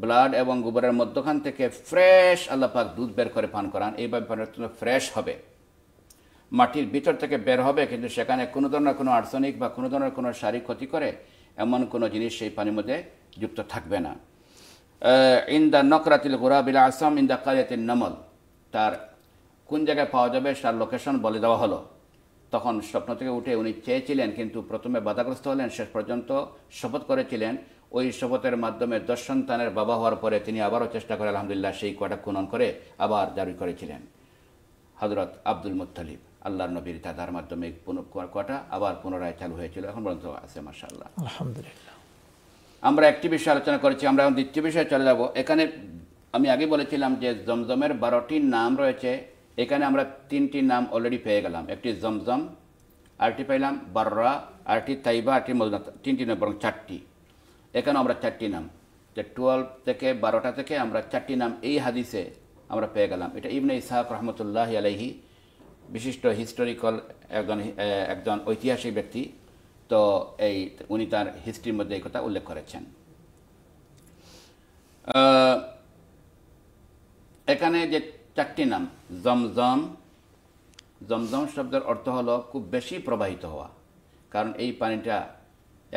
ব্লাড এবং গোবরের মধ্যখান থেকে ফ্রেশ আল্লাপাক দুধ বের করে পান করান এইভাবে পান ফ্রেশ হবে মাটির ভিতর থেকে বের হবে কিন্তু সেখানে কোনো ধরনের কোনো আর্সনিক বা কোনো ধরনের কোনো শারীরিক ক্ষতি করে এমন কোনো জিনিস সেই পানির মধ্যে যুক্ত থাকবে না ইন দ্য নকরাতিল বিল আসাম ইন দ্য কালিয়াতিল নমল তার কোন জায়গায় পাওয়া যাবে তার লোকেশন বলে দেওয়া হলো তখন স্বপ্ন থেকে উঠে উনি চেয়েছিলেন কিন্তু প্রথমে বাধাগ্রস্ত হলেন শেষ পর্যন্ত শপথ করেছিলেন ওই শপথের মাধ্যমে দশ সন্তানের বাবা হওয়ার পরে তিনি আবারও চেষ্টা করে আলহামদুলিল্লাহ সেই কটা খুনন করে আবার দাবি করেছিলেন হজরত আব্দুল মুতালিব আল্লাহর নবীর দাদার মাধ্যমে কটা আবার পুনরায় চালু হয়েছিল এখন পর্যন্ত আছে মার্শাল্লাহ আলহামদুলিল্লাহ আমরা একটি বিষয়ে আলোচনা করেছি আমরা এখন দ্বিতীয় বিষয়ে চলে যাব এখানে আমি আগে বলেছিলাম যে জমজমের বারোটি নাম রয়েছে এখানে আমরা তিনটি নাম অলরেডি পেয়ে গেলাম একটি জমজম আরটি পাইলাম বাররা আরটি তাইবা আরটি মজনা তিনটি নয় বরং চারটি এখানে আমরা চারটি নাম যে টুয়েলভ থেকে বারোটা থেকে আমরা চারটি নাম এই হাদিসে আমরা পেয়ে গেলাম এটা ইবনে ইসাহাক রহমতুল্লাহ আলহি বিশিষ্ট হিস্টোরিক্যাল একজন একজন ঐতিহাসিক ব্যক্তি তো এই উনি তার হিস্ট্রির মধ্যে এই কথা উল্লেখ করেছেন এখানে যে চারটি নাম জমজম জমজম শব্দের অর্থ হলো খুব বেশি প্রবাহিত হওয়া কারণ এই পানিটা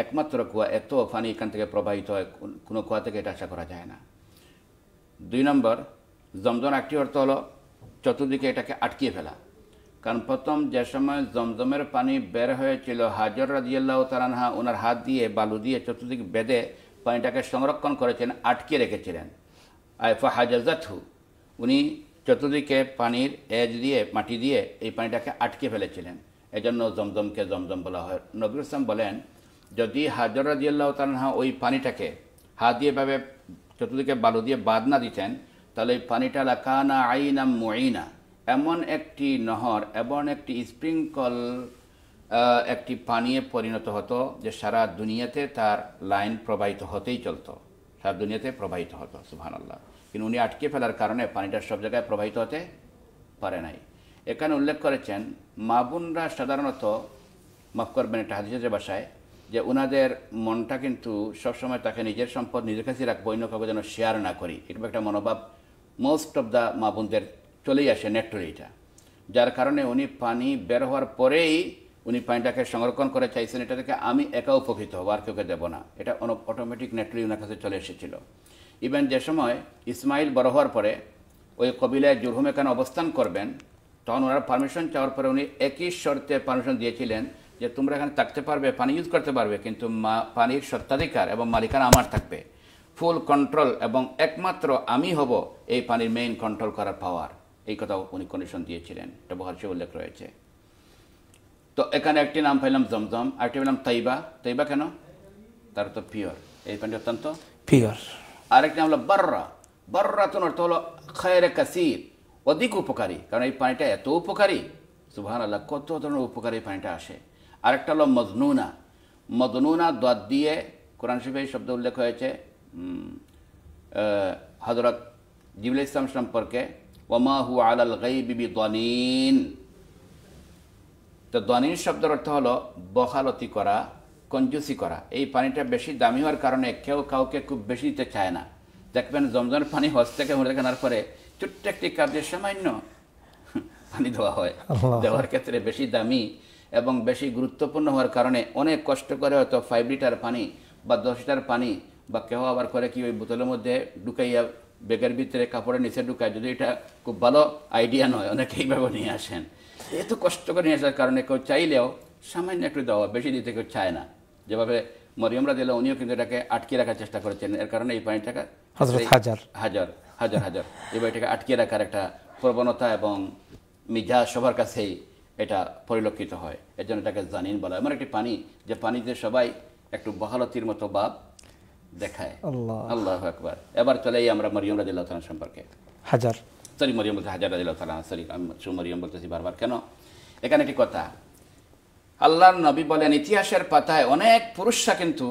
একমাত্র কুয়া এত পানি এখান থেকে প্রবাহিত হয় কোনো কুয়া থেকে এটা আশা করা যায় না দুই নম্বর জমজম একটি অর্থ হলো চতুর্দিকে এটাকে আটকিয়ে ফেলা কারণ প্রথম যে সময় জমজমের পানি বের হয়েছিল হাজর রাজিয়াল্লাহ তারানহা ওনার হাত দিয়ে বালু দিয়ে চতুর্দিক বেঁধে পানিটাকে সংরক্ষণ করেছেন আটকে রেখেছিলেন আয়ফা হাজাজাথু উনি চতুর্দিকে পানির এজ দিয়ে মাটি দিয়ে এই পানিটাকে আটকে ফেলেছিলেন এজন্য জমজমকে জমজম বলা হয় নবরুল ইসলাম বলেন যদি হাজর রাজিয়াল্লাহ তালহা ওই পানিটাকে হাত দিয়ে ভাবে চতুর্দিকে বালু দিয়ে বাদ না দিতেন তাহলে এই পানিটা লাকানা আইনা মুইনা এমন একটি নহর এমন একটি স্প্রিংকল একটি পানিয়ে পরিণত হতো যে সারা দুনিয়াতে তার লাইন প্রবাহিত হতেই চলতো সারা দুনিয়াতে প্রবাহিত হতো সুবহানাল্লাহ কিন্তু উনি আটকে ফেলার কারণে পানিটা সব জায়গায় প্রবাহিত হতে পারে নাই এখানে উল্লেখ করেছেন মাবুনরা সাধারণত মাফ করবেন এটা হাদিসের যে ওনাদের মনটা কিন্তু সবসময় তাকে নিজের সম্পদ নিজের কাছে রাখবো অন্য কাউকে যেন শেয়ার না করি এরকম একটা মনোভাব মোস্ট অফ দ্য মা বোনদের চলেই আসে নেটরিটা যার কারণে উনি পানি বের হওয়ার পরেই উনি পানিটাকে সংরক্ষণ করে চাইছেন এটা থেকে আমি একা উপকৃত হবো আর কেউকে দেবো না এটা অটোমেটিক নেটরি ওনার কাছে চলে এসেছিল ইভেন যে সময় ইসমাইল বড় হওয়ার পরে ওই কবিলায় জুরহুম এখানে অবস্থান করবেন তখন ওনার পারমিশন চাওয়ার পরে উনি একই শর্তে পারমিশন দিয়েছিলেন যে তোমরা এখানে থাকতে পারবে পানি ইউজ করতে পারবে কিন্তু মা পানির স্বত্বাধিকার এবং মালিকানা আমার থাকবে ফুল কন্ট্রোল এবং একমাত্র আমি হব এই পানির মেইন কন্ট্রোল করার পাওয়ার এই কথাও উনি কন্ডিশন দিয়েছিলেন এটা বহর্ষে উল্লেখ রয়েছে তো এখানে একটি নাম পাইলাম জমজম আরেকটি পেলাম তাইবা তাইবা কেন তার তো পিওর এই পানি অত্যন্ত পিওর আরেকটি নাম হলো বর্রা তো অর্থ হলো খায়রে কাসির অধিক উপকারী কারণ এই পানিটা এত উপকারী সুবাহ আল্লাহ কত ধরনের উপকারী পানিটা আসে আরেকটা হলো মজনুনা মদনুনা দোয়াত দিয়ে কোরআন শরীফে এই শব্দ উল্লেখ হয়েছে হজরত জিবুল ইসলাম সম্পর্কে ওমা হু আলাল গাই বিবি দনীন তো দনীন শব্দের অর্থ হলো বহালতি করা কঞ্জুসি করা এই পানিটা বেশি দামি হওয়ার কারণে কেউ কাউকে খুব বেশি দিতে চায় না দেখবেন জমজমের পানি হস থেকে মরে কেনার পরে ছোট্ট একটি কাজের সামান্য পানি দেওয়া হয় দেওয়ার ক্ষেত্রে বেশি দামি এবং বেশি গুরুত্বপূর্ণ হওয়ার কারণে অনেক কষ্ট করে হয়তো ফাইভ লিটার পানি বা দশ লিটার পানি বা কেউ আবার করে কি ওই বোতলের মধ্যে ঢুকাইয়া বেগের ভিতরে কাপড়ের নিচে ঢুকায় যদি এটা খুব ভালো আইডিয়া নয় অনেকে এইভাবে নিয়ে আসেন এত কষ্ট করে নিয়ে আসার কারণে কেউ চাইলেও সামান্য একটু দেওয়া বেশি দিতে কেউ চায় না যেভাবে মরিয়মরা দিলে উনিও কিন্তু এটাকে আটকে রাখার চেষ্টা করেছেন এর কারণে এই পানিটাকে হাজার হাজার হাজার হাজার এই বাড়িটাকে আটকে রাখার একটা প্রবণতা এবং মিজা সবার কাছেই এটা পরিলক্ষিত হয় এর জন্য এটাকে জানিন বলা হয় এমন একটি পানি যে পানিতে সবাই একটু বহালতির মতো বাপ দেখায় আল্লাহ আল্লাহ একবার এবার চলেই আমরা মরিয়ম রাজিল্লাহ তালান সম্পর্কে হাজার সরি মরিয়ম বলতে হাজার রাজিল্লাহ তালান সরি আমি সুমরিয়ম বলতেছি বারবার কেন এখানে একটি কথা আল্লাহর নবী বলেন ইতিহাসের পাতায় অনেক পুরুষরা কিন্তু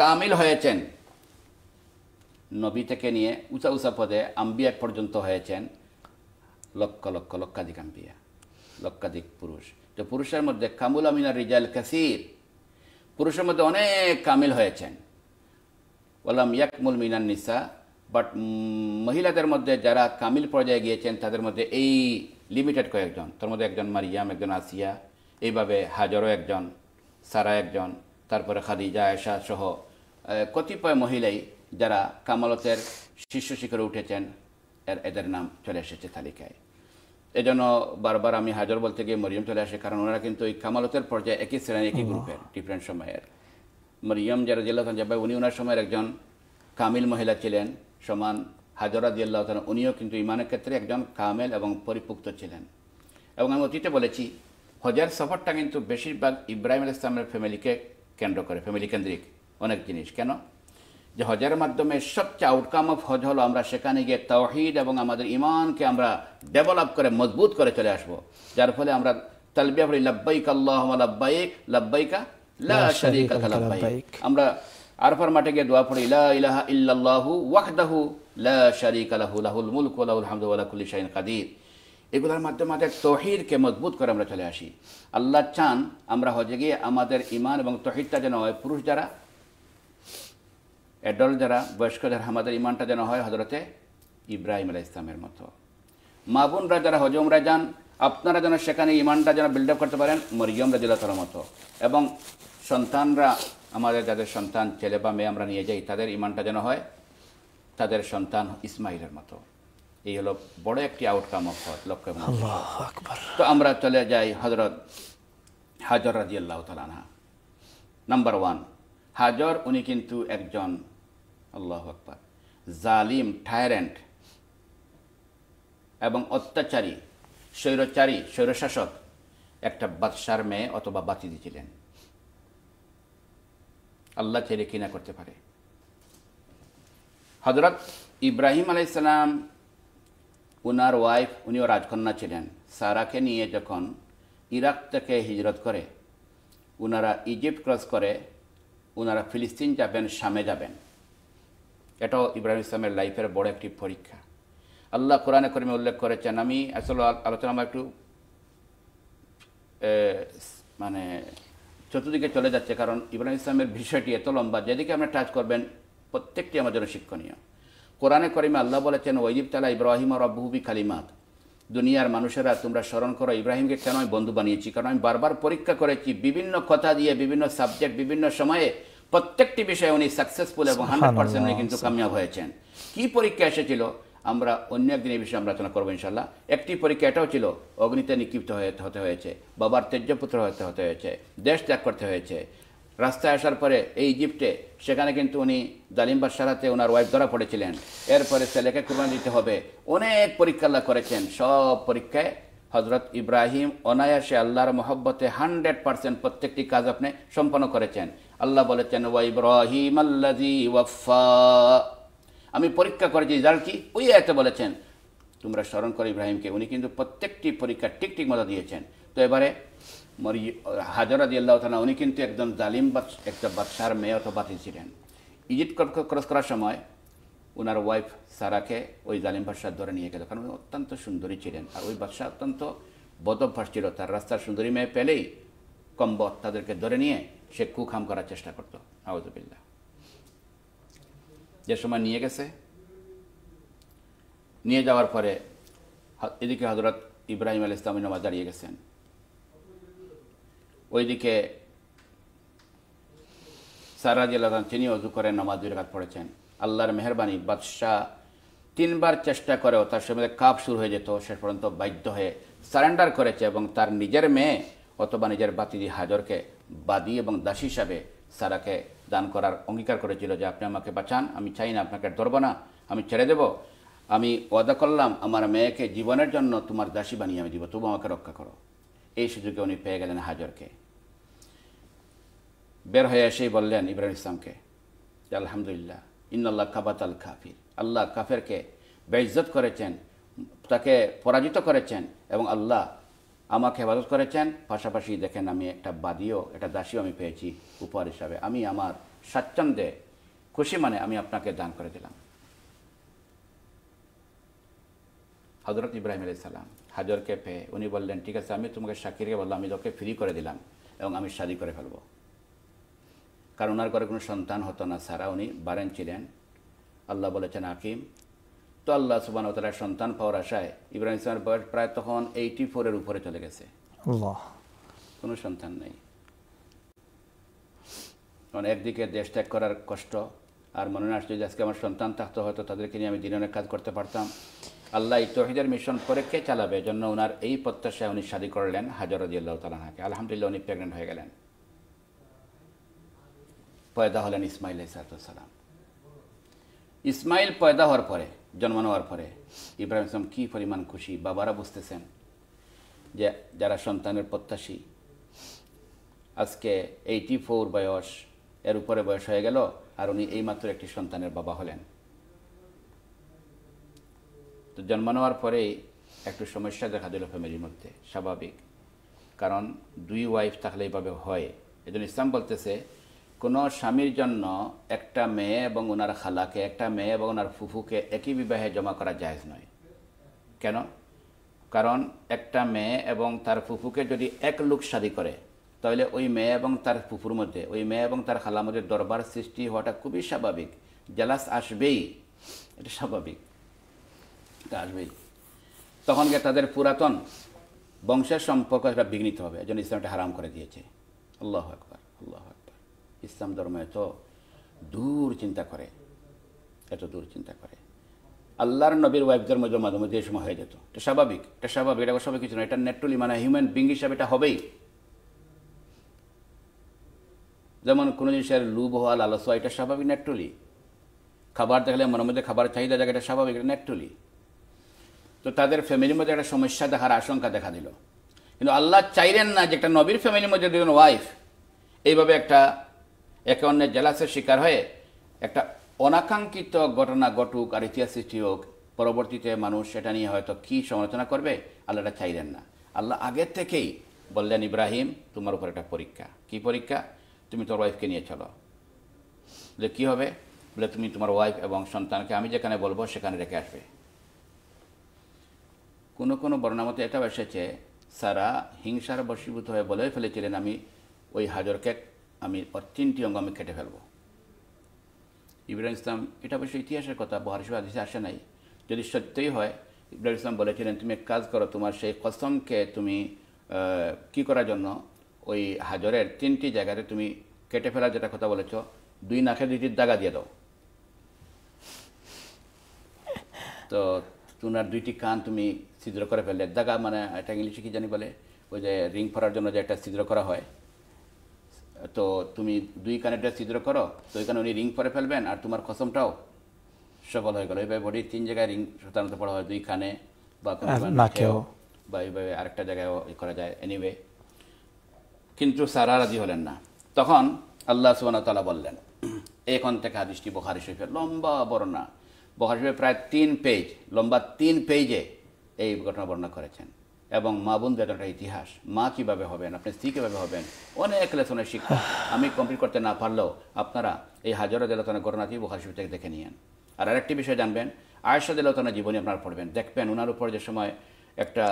কামিল হয়েছেন নবী থেকে নিয়ে উঁচা উঁচা পদে আম্বিয়া পর্যন্ত হয়েছেন লক্ষ লক্ষ লক্ষাধিক আম্বিয়া লক্ষাধিক পুরুষ তো পুরুষের মধ্যে কামুল আমিনা রিজাল কাসির পুরুষের মধ্যে অনেক কামিল হয়েছেন ওলাম ইয়াকমুল মিনান নিসা বাট মহিলাদের মধ্যে যারা কামিল পর্যায়ে গিয়েছেন তাদের মধ্যে এই লিমিটেড কয়েকজন তার মধ্যে একজন মারিয়াম একজন আসিয়া এইভাবে হাজারও একজন সারা একজন তারপরে খাদিজা আয়েশা সহ কতিপয় মহিলাই যারা কামালতের শিষ্য শিখরে উঠেছেন এর এদের নাম চলে এসেছে তালিকায় এজন্য বারবার আমি হাজার বলতে গিয়ে মরিয়ম চলে আসে কারণ ওনারা কিন্তু এই কামালতের পর্যায়ে একই শ্রেণী একই গ্রুপের ডিফারেন্ট সময়ের মরিয়ম যারা জিল্লাহ জাব্বাই উনি ওনার সময়ের একজন কামিল মহিলা ছিলেন সমান হাজরা জিল্লাহ উনিও কিন্তু ইমানের ক্ষেত্রে একজন কামেল এবং পরিপুক্ত ছিলেন এবং আমি অতীতে বলেছি হজার সফরটা কিন্তু বেশিরভাগ ইব্রাহিম ইসলামের ফ্যামিলিকে কেন্দ্র করে ফ্যামিলি কেন্দ্রিক অনেক জিনিস কেন যে হজের মাধ্যমে সবচেয়ে আউটকাম অফ হজ হলো আমরা সেখানে গিয়ে তহিদ এবং আমাদের ইমানকে আমরা ডেভেলপ করে মজবুত করে চলে আসব যার ফলে আমরা তালবিয়া পড়ি লাব্বাইক আল্লাহ লাব্বাইক লাব্বাইকা আমরা আরফার মাঠে গিয়ে দোয়া পড়ি লা ইলাহা ইল্লাল্লাহু ওয়াহদাহু লা শারীকা লাহু লাহুল মুলকু ওয়া লাহুল হামদু ওয়া লা কুল্লি শাইইন কাদির এগুলোর মাধ্যমে আমাদের তহিরকে মজবুত করে আমরা চলে আসি আল্লাহ চান আমরা হজে গিয়ে আমাদের ইমান এবং তহিদটা যেন হয় পুরুষ যারা অ্যাডল যারা বয়স্ক যারা আমাদের ইমানটা যেন হয় হজরতে ইব্রাহিম আলাহ ইসলামের মতো মা বোনরা যারা হজমরা যান আপনারা যেন সেখানে ইমানটা যেন বিল্ড আপ করতে পারেন মরিয়ম রাজিলাতার মতো এবং সন্তানরা আমাদের যাদের সন্তান ছেলে বা মেয়ে আমরা নিয়ে যাই তাদের ইমানটা যেন হয় তাদের সন্তান ইসমাইলের মতো এই হলো বড় একটি আউটকাম অফ হজ লক্ষ্য তো আমরা চলে যাই হজরত হাজর রাজি আল্লাহ তালানা নাম্বার ওয়ান হাজর উনি কিন্তু একজন আল্লাহ আকবর জালিম টায়ারেন্ট এবং অত্যাচারী স্বৈরচারী স্বৈরশাসক একটা বাদশার মেয়ে অথবা বাতি দিয়েছিলেন আল্লাহ ছেড়ে কিনা করতে পারে হজরত ইব্রাহিম আলাইসালাম উনার ওয়াইফ উনিও রাজকন্যা ছিলেন সারাকে নিয়ে যখন ইরাক থেকে হিজরত করে উনারা ইজিপ্ট ক্রস করে উনারা ফিলিস্তিন যাবেন শামে যাবেন এটাও ইব্রাহিম ইসলামের লাইফের বড় একটি পরীক্ষা আল্লাহ কোরআনে করিমে উল্লেখ করেছেন আমি আসলে আলোচনা আমার একটু মানে চতুর্দিকে চলে যাচ্ছে কারণ ইব্রাহিম ইসলামের বিষয়টি এত লম্বা যেদিকে আপনি টাচ করবেন প্রত্যেকটি আমার জন্য শিক্ষণীয় কোরআনে করিমে আল্লাহ বলেছেন ওয়াজিব তালা ইব্রাহিম আব্বুবি কালিমাত দুনিয়ার মানুষেরা তোমরা স্মরণ করো ইব্রাহিমকে কেন আমি বন্ধু বানিয়েছি কারণ আমি বারবার পরীক্ষা করেছি বিভিন্ন কথা দিয়ে বিভিন্ন সাবজেক্ট বিভিন্ন সময়ে প্রত্যেকটি বিষয়ে উনি সাকসেসফুল এবং হান্ড্রেড পার্সেন্ট উনি কিন্তু কামিয়াব হয়েছেন কি পরীক্ষা এসেছিল আমরা অন্য একদিন এই বিষয়ে আমরা আলোচনা করবো ইনশাল্লাহ একটি পরীক্ষা এটাও ছিল অগ্নিতে নিক্ষিপ্ত হতে হয়েছে বাবার তেজপুত্র হতে হতে হয়েছে দেশ ত্যাগ করতে হয়েছে রাস্তায় আসার পরে এই ইজিপ্টে সেখানে কিন্তু উনি দালিম সারাতে ওনার ওয়াইফ ধরা পড়েছিলেন এরপরে ছেলেকে কুরবান দিতে হবে অনেক পরীক্ষা করেছেন সব পরীক্ষায় হজরত ইব্রাহিম অনায়াসে আল্লাহর মহব্বতে হান্ড্রেড পার্সেন্ট প্রত্যেকটি কাজ আপনি সম্পন্ন করেছেন আল্লাহ বলেছেন ওয়া ইব্রাহিম আল্লাজি ওয়াফা আমি পরীক্ষা করেছি যার কি ওই এতে বলেছেন তোমরা স্মরণ করো ইব্রাহিমকে উনি কিন্তু প্রত্যেকটি পরীক্ষা ঠিক ঠিক মতো দিয়েছেন তো এবারে মরি হাজরা আল্লাহ তালা উনি কিন্তু একজন জালিম বাদ একটা বাদশার মেয়ে অথবা বাতি ছিলেন ইজিপ্ট ক্রস করার সময় ওনার ওয়াইফ সারাকে ওই জালিম বাদশাহ ধরে নিয়ে গেল কারণ উনি অত্যন্ত সুন্দরী ছিলেন আর ওই বাদশাহ অত্যন্ত বদভ্যাস ছিল তার রাস্তার সুন্দরী মেয়ে পেলেই কম্বত তাদেরকে ধরে নিয়ে সে কুখাম করার চেষ্টা করতো আউজবিল্লা যে সময় নিয়ে গেছে নিয়ে যাওয়ার পরে এদিকে হজরত ইব্রাহিম আল ইসলাম নামাজ দাঁড়িয়ে গেছেন ওইদিকে সারাজ আল্লাহ তিনি অজু করে নামাজ দুই রাখাত পড়েছেন আল্লাহর মেহরবানি বাদশাহ তিনবার চেষ্টা করেও তার সময় কাপ শুরু হয়ে যেত শেষ পর্যন্ত বাধ্য হয়ে সারেন্ডার করেছে এবং তার নিজের মেয়ে অথবা নিজের বাতিজি হাজরকে বাদী এবং দাসী হিসাবে সারাকে দান করার অঙ্গীকার করেছিল যে আপনি আমাকে বাঁচান আমি চাই না আপনাকে ধরবো না আমি ছেড়ে দেব আমি ওয়াদা করলাম আমার মেয়েকে জীবনের জন্য তোমার দাসী বানিয়ে আমি দিব তবু আমাকে রক্ষা করো এই সুযোগে উনি পেয়ে গেলেন হাজরকে বের হয়ে এসেই বললেন ইব্রাহিম ইসলামকে আলহামদুলিল্লাহ ইন্নাল্লাহ কাবাতাল কাফির আল্লাহ কাফেরকে বেইজত করেছেন তাকে পরাজিত করেছেন এবং আল্লাহ আমাকে হেফাজত করেছেন পাশাপাশি দেখেন আমি একটা বাদিও একটা দাসীও আমি পেয়েছি উপহার হিসাবে আমি আমার স্বাচ্ছন্দ্যে খুশি মানে আমি আপনাকে দান করে দিলাম হজরত ইব্রাহিম আলি সাল্লাম হাজরকে পেয়ে উনি বললেন ঠিক আছে আমি তোমাকে সাকিরকে বললাম আমি তোকে ফ্রি করে দিলাম এবং আমি শাদি করে ফেলবো কারণ ওনার ঘরে কোনো সন্তান হতো না সারা উনি বারেন ছিলেন আল্লাহ বলেছেন আকিম তো আল্লাহ সুবান তালার সন্তান পাওয়ার আশায় ইব্রাহিম ইসলামের বয়স প্রায় তখন এইটি ফোরের উপরে চলে গেছে কোনো সন্তান নেই কারণ একদিকে দেশ ত্যাগ করার কষ্ট আর মনে আসছে যে আজকে আমার সন্তান থাকতো হয়তো তাদেরকে নিয়ে আমি দিনে অনেক কাজ করতে পারতাম আল্লাহ তহিদের মিশন করে কে চালাবে জন্য ওনার এই প্রত্যাশায় উনি শাদি করলেন হাজর আল্লাহ তালাহাকে আলহামদুলিল্লাহ উনি প্রেগনেন্ট হয়ে গেলেন পয়দা হলেন ইসমাইল ইসালাম ইসমাইল পয়দা হওয়ার পরে জন্ম নেওয়ার পরে ইব্রাহিম ইসলাম কী পরিমাণ খুশি বাবারা বুঝতেছেন যে যারা সন্তানের প্রত্যাশী আজকে এইটি ফোর বয়স এর উপরে বয়স হয়ে গেল আর উনি এইমাত্র একটি সন্তানের বাবা হলেন তো জন্ম নেওয়ার পরে একটু সমস্যা দেখা দিল ফ্যামিলির মধ্যে স্বাভাবিক কারণ দুই ওয়াইফ থাকলে এইভাবে হয় এজন্য ইসলাম বলতেছে কোনো স্বামীর জন্য একটা মেয়ে এবং ওনার খালাকে একটা মেয়ে এবং ওনার ফুফুকে একই বিবাহে জমা করা জায়জ নয় কেন কারণ একটা মেয়ে এবং তার ফুফুকে যদি এক লোক শাদি করে তাহলে ওই মেয়ে এবং তার ফুফুর মধ্যে ওই মেয়ে এবং তার খালার মধ্যে দরবার সৃষ্টি হওয়াটা খুবই স্বাভাবিক জেলাস আসবেই এটা স্বাভাবিক এটা আসবেই তখন তাদের পুরাতন বংশের সম্পর্ক একটা বিঘ্নিত হবে এজন্য ইসলামটা হারাম করে দিয়েছে আল্লাহ আকবর আল্লাহ আকবর ইসলাম ধর্ম এত দূর চিন্তা করে এত দূর চিন্তা করে আল্লাহর নবীর ওয়াইফদের মধ্যে মাধ্যমে এই সময় হয়ে যেত এটা স্বাভাবিক এটা স্বাভাবিক এটা সবাই কিছু না এটা নেট্রলি মানে হিউম্যান বিং হিসাবে এটা হবেই যেমন কোনো জিনিসের লুভ হওয়া হওয়া এটা স্বাভাবিক নেট্রলি খাবার দেখলে মনের মধ্যে খাবার চাহিদা জায়গা এটা স্বাভাবিক এটা নেট্রলি তো তাদের ফ্যামিলির মধ্যে একটা সমস্যা দেখার আশঙ্কা দেখা দিল কিন্তু আল্লাহ চাইলেন না যে একটা নবীর ফ্যামিলির মধ্যে দুজন ওয়াইফ এইভাবে একটা একে অন্যের জেলাসের শিকার হয়ে একটা অনাকাঙ্ক্ষিত ঘটনা ঘটুক আর ইতিহাস সৃষ্টি হোক পরবর্তীতে মানুষ সেটা নিয়ে হয়তো কি সমালোচনা করবে আল্লাহটা চাইলেন না আল্লাহ আগের থেকেই বললেন ইব্রাহিম তোমার উপর একটা পরীক্ষা কি পরীক্ষা তুমি তোর ওয়াইফকে নিয়ে চলো বলে কী হবে বলে তুমি তোমার ওয়াইফ এবং সন্তানকে আমি যেখানে বলবো সেখানে রেখে আসবে কোনো কোনো বর্ণামতে এটাও এসেছে সারা হিংসার বশীভূত হয়ে বলে ফেলেছিলেন আমি ওই হাজরকে আমি তিনটি অঙ্গ আমি কেটে ফেলব ইব্রাহিম ইসলাম এটা অবশ্য ইতিহাসের কথা হিসেবে আদেশে আসে নাই যদি সত্যই হয় ইব্রাহিম ইসলাম বলেছিলেন তুমি এক কাজ করো তোমার সেই কসমকে তুমি কি করার জন্য ওই হাজরের তিনটি জায়গাতে তুমি কেটে ফেলার যেটা কথা বলেছ দুই নাকের দুইটি দাগা দিয়ে দাও তো তোমার দুইটি কান তুমি ছিদ্র করে ফেললে দাগা মানে একটা ইংলিশে কি জানি বলে ওই যে রিং ফরার জন্য যে একটা ছিদ্র করা হয় তো তুমি দুই কানে ড্রেস ছিদ্র করো তো ওইখানে উনি রিং পরে ফেলবেন আর তোমার খসমটাও সফল হয়ে গেল এইভাবে বডির তিন জায়গায় রিং সাধারণত পড়া হয় দুই কানে বা বা এইভাবে আরেকটা জায়গায়ও করা যায় এনিওয়ে কিন্তু সারা রাজি হলেন না তখন আল্লাহ সুবানতালা বললেন এখন থেকে হাদিসটি বখারি শরীফের লম্বা বর্ণনা বখারি শরীফের প্রায় তিন পেজ লম্বা তিন পেজে এই ঘটনা বর্ণনা করেছেন এবং মা বোনদের একটা ইতিহাস মা কীভাবে হবেন আপনি স্ত্রী কীভাবে হবেন অনেক লেসনের শিক্ষা আমি কমপ্লিট করতে না পারলেও আপনারা এই হাজারো দেলতনের ঘটনাটি বুহার থেকে দেখে নিয়েন আর আরেকটি বিষয় জানবেন আয়সা দেলতনের জীবনী আপনারা পড়বেন দেখবেন ওনার উপর যে সময় একটা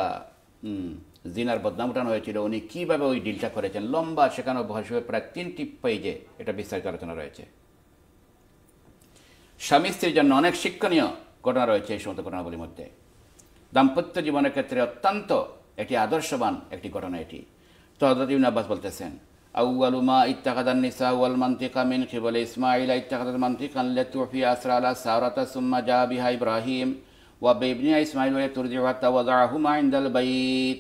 জিনার বদনাম উঠানো হয়েছিল উনি কীভাবে ওই ডিলটা করেছেন লম্বা সেখানে শিবের প্রায় তিনটি পেজে এটা বিস্তারিত আলোচনা রয়েছে স্বামী স্ত্রীর জন্য অনেক শিক্ষণীয় ঘটনা রয়েছে এই সমস্ত ঘটনাগুলির মধ্যে দাম্পত্য জীবনের ক্ষেত্রে অত্যন্ত একটি আদর্শবান একটি ঘটনা এটি তো হজরত ইবন আব্বাস বলতেছেন আউআলুমা ইত্তাকাদান নিসা ওয়াল মান্তি কামিন মিন বলে ইসমাইল ইত্তাকাদাল মান্তিকান লিতুফি আসরা আলা সাওরাতা সুম্মা জা বিহা ইব্রাহিম ওয়া বিবনি ইসমাইল ওয়া তুরজিউ হাত্তা ওয়াদাহুমা ইনদাল বাইত